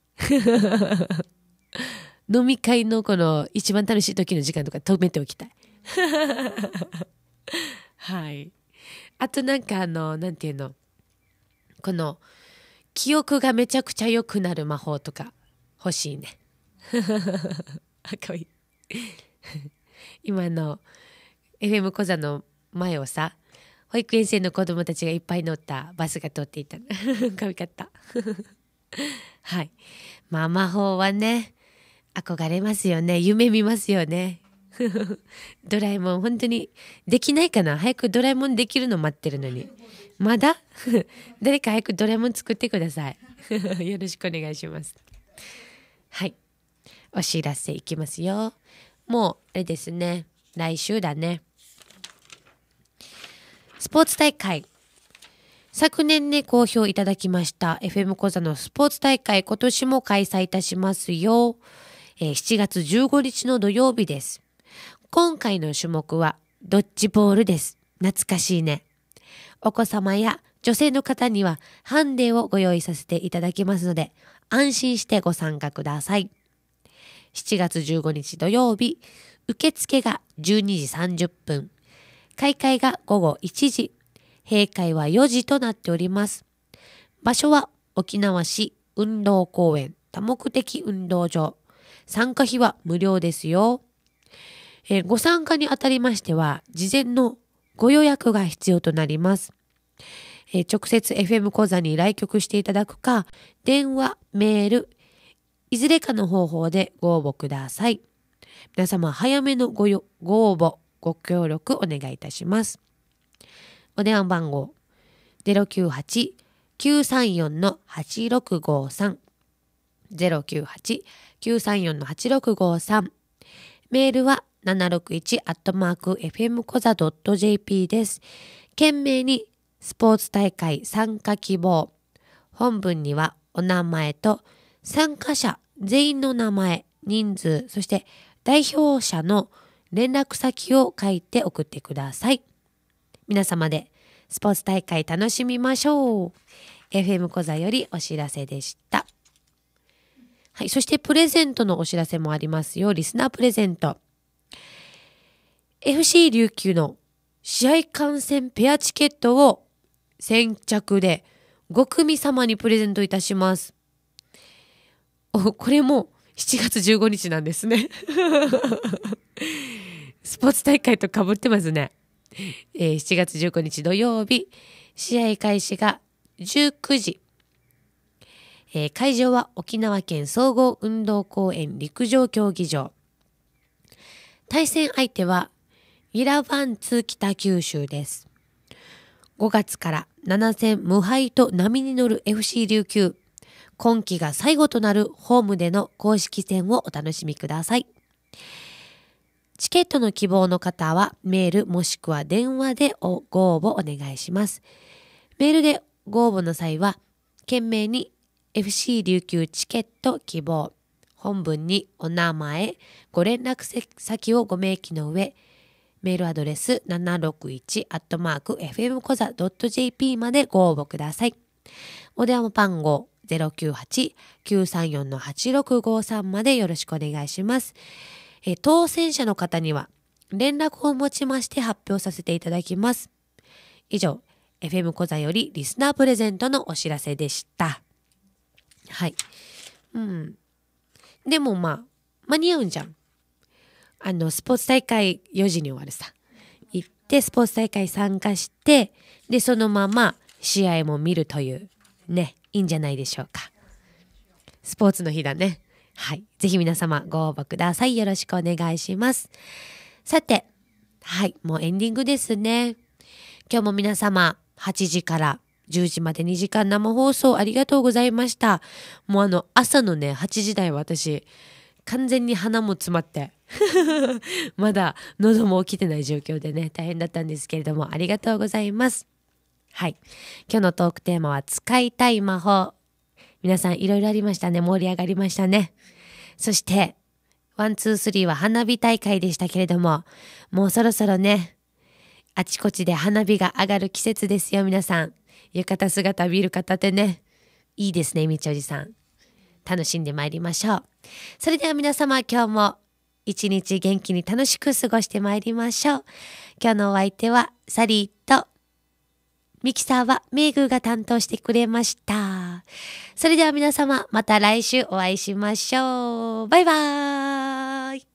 飲み会のこの一番楽しい時の時間とか止めておきたい。はい。あとなんかあの、なんていうの、この、記憶がめちゃくちゃ良くなる魔法とか欲しいね。あ、かわいい。今の、FM 小座の前をさ、保育園生の子供たちがいっぱい乗ったバスが通っていた。かわいかった。はい。まあ魔法はね、憧れますよね。夢見ますよね。ドラえもん、本当に、できないかな早くドラえもんできるの待ってるのに。まだ 誰か早くドラえもん作ってください。よろしくお願いします。はい。お知らせいきますよ。もう、あれですね。来週だね。スポーツ大会。昨年ね、好評いただきました FM 講座のスポーツ大会、今年も開催いたしますよ。え7月15日の土曜日です。今回の種目はドッジボールです。懐かしいね。お子様や女性の方にはハンデをご用意させていただきますので、安心してご参加ください。7月15日土曜日、受付が12時30分、開会が午後1時、閉会は4時となっております。場所は沖縄市運動公園多目的運動場参加費は無料ですよ。えー、ご参加にあたりましては、事前のご予約が必要となります。えー、直接 FM 講座に来局していただくか、電話、メール、いずれかの方法でご応募ください。皆様早めのごよご応募、ご協力お願いいたします。お電話番号098-934-8653 098 934-8653。メールは761 f m c o ー a .jp です。懸命にスポーツ大会参加希望。本文にはお名前と参加者全員の名前、人数、そして代表者の連絡先を書いて送ってください。皆様でスポーツ大会楽しみましょう。FM 小座よりお知らせでした。はい。そしてプレゼントのお知らせもありますよ。リスナープレゼント。FC 琉球の試合観戦ペアチケットを先着で5組様にプレゼントいたします。お、これも7月15日なんですね スポーツ大会とかぶってますね。えー、7月15日土曜日、試合開始が19時えー、会場は沖縄県総合運動公園陸上競技場。対戦相手はイラファンツ北九州です。5月から7戦無敗と波に乗る FC 琉球。今季が最後となるホームでの公式戦をお楽しみください。チケットの希望の方はメールもしくは電話でご応募お願いします。メールでご応募の際は、懸命に FC 琉球チケット希望本文にお名前ご連絡先をご明記の上メールアドレス 761-fmcoza.jp までご応募ください。お電話番号098-934-8653までよろしくお願いします。え当選者の方には連絡をもちまして発表させていただきます。以上、FM 小座よりリスナープレゼントのお知らせでした。はい。うん。でもまあ、間に合うんじゃん。あの、スポーツ大会4時に終わるさ。行って、スポーツ大会参加して、で、そのまま試合も見るという、ね、いいんじゃないでしょうか。スポーツの日だね。はい。ぜひ皆様ご応募ください。よろしくお願いします。さて、はい。もうエンディングですね。今日も皆様、8時から10時まで2時間生放送ありがとうございました。もうあの、朝のね、8時台は私、完全に鼻も詰まって、まだ喉も起きてない状況でね、大変だったんですけれども、ありがとうございます。はい。今日のトークテーマは、使いたい魔法。皆さん、いろいろありましたね。盛り上がりましたね。そして、ワン、ツー、スリーは花火大会でしたけれども、もうそろそろね、あちこちで花火が上がる季節ですよ、皆さん。浴衣姿ビーる方でねいいですねみちおじさん楽しんでまいりましょうそれでは皆様今日も一日元気に楽しく過ごしてまいりましょう今日のお相手はサリーとミキサーはメイグが担当してくれましたそれでは皆様また来週お会いしましょうバイバーイ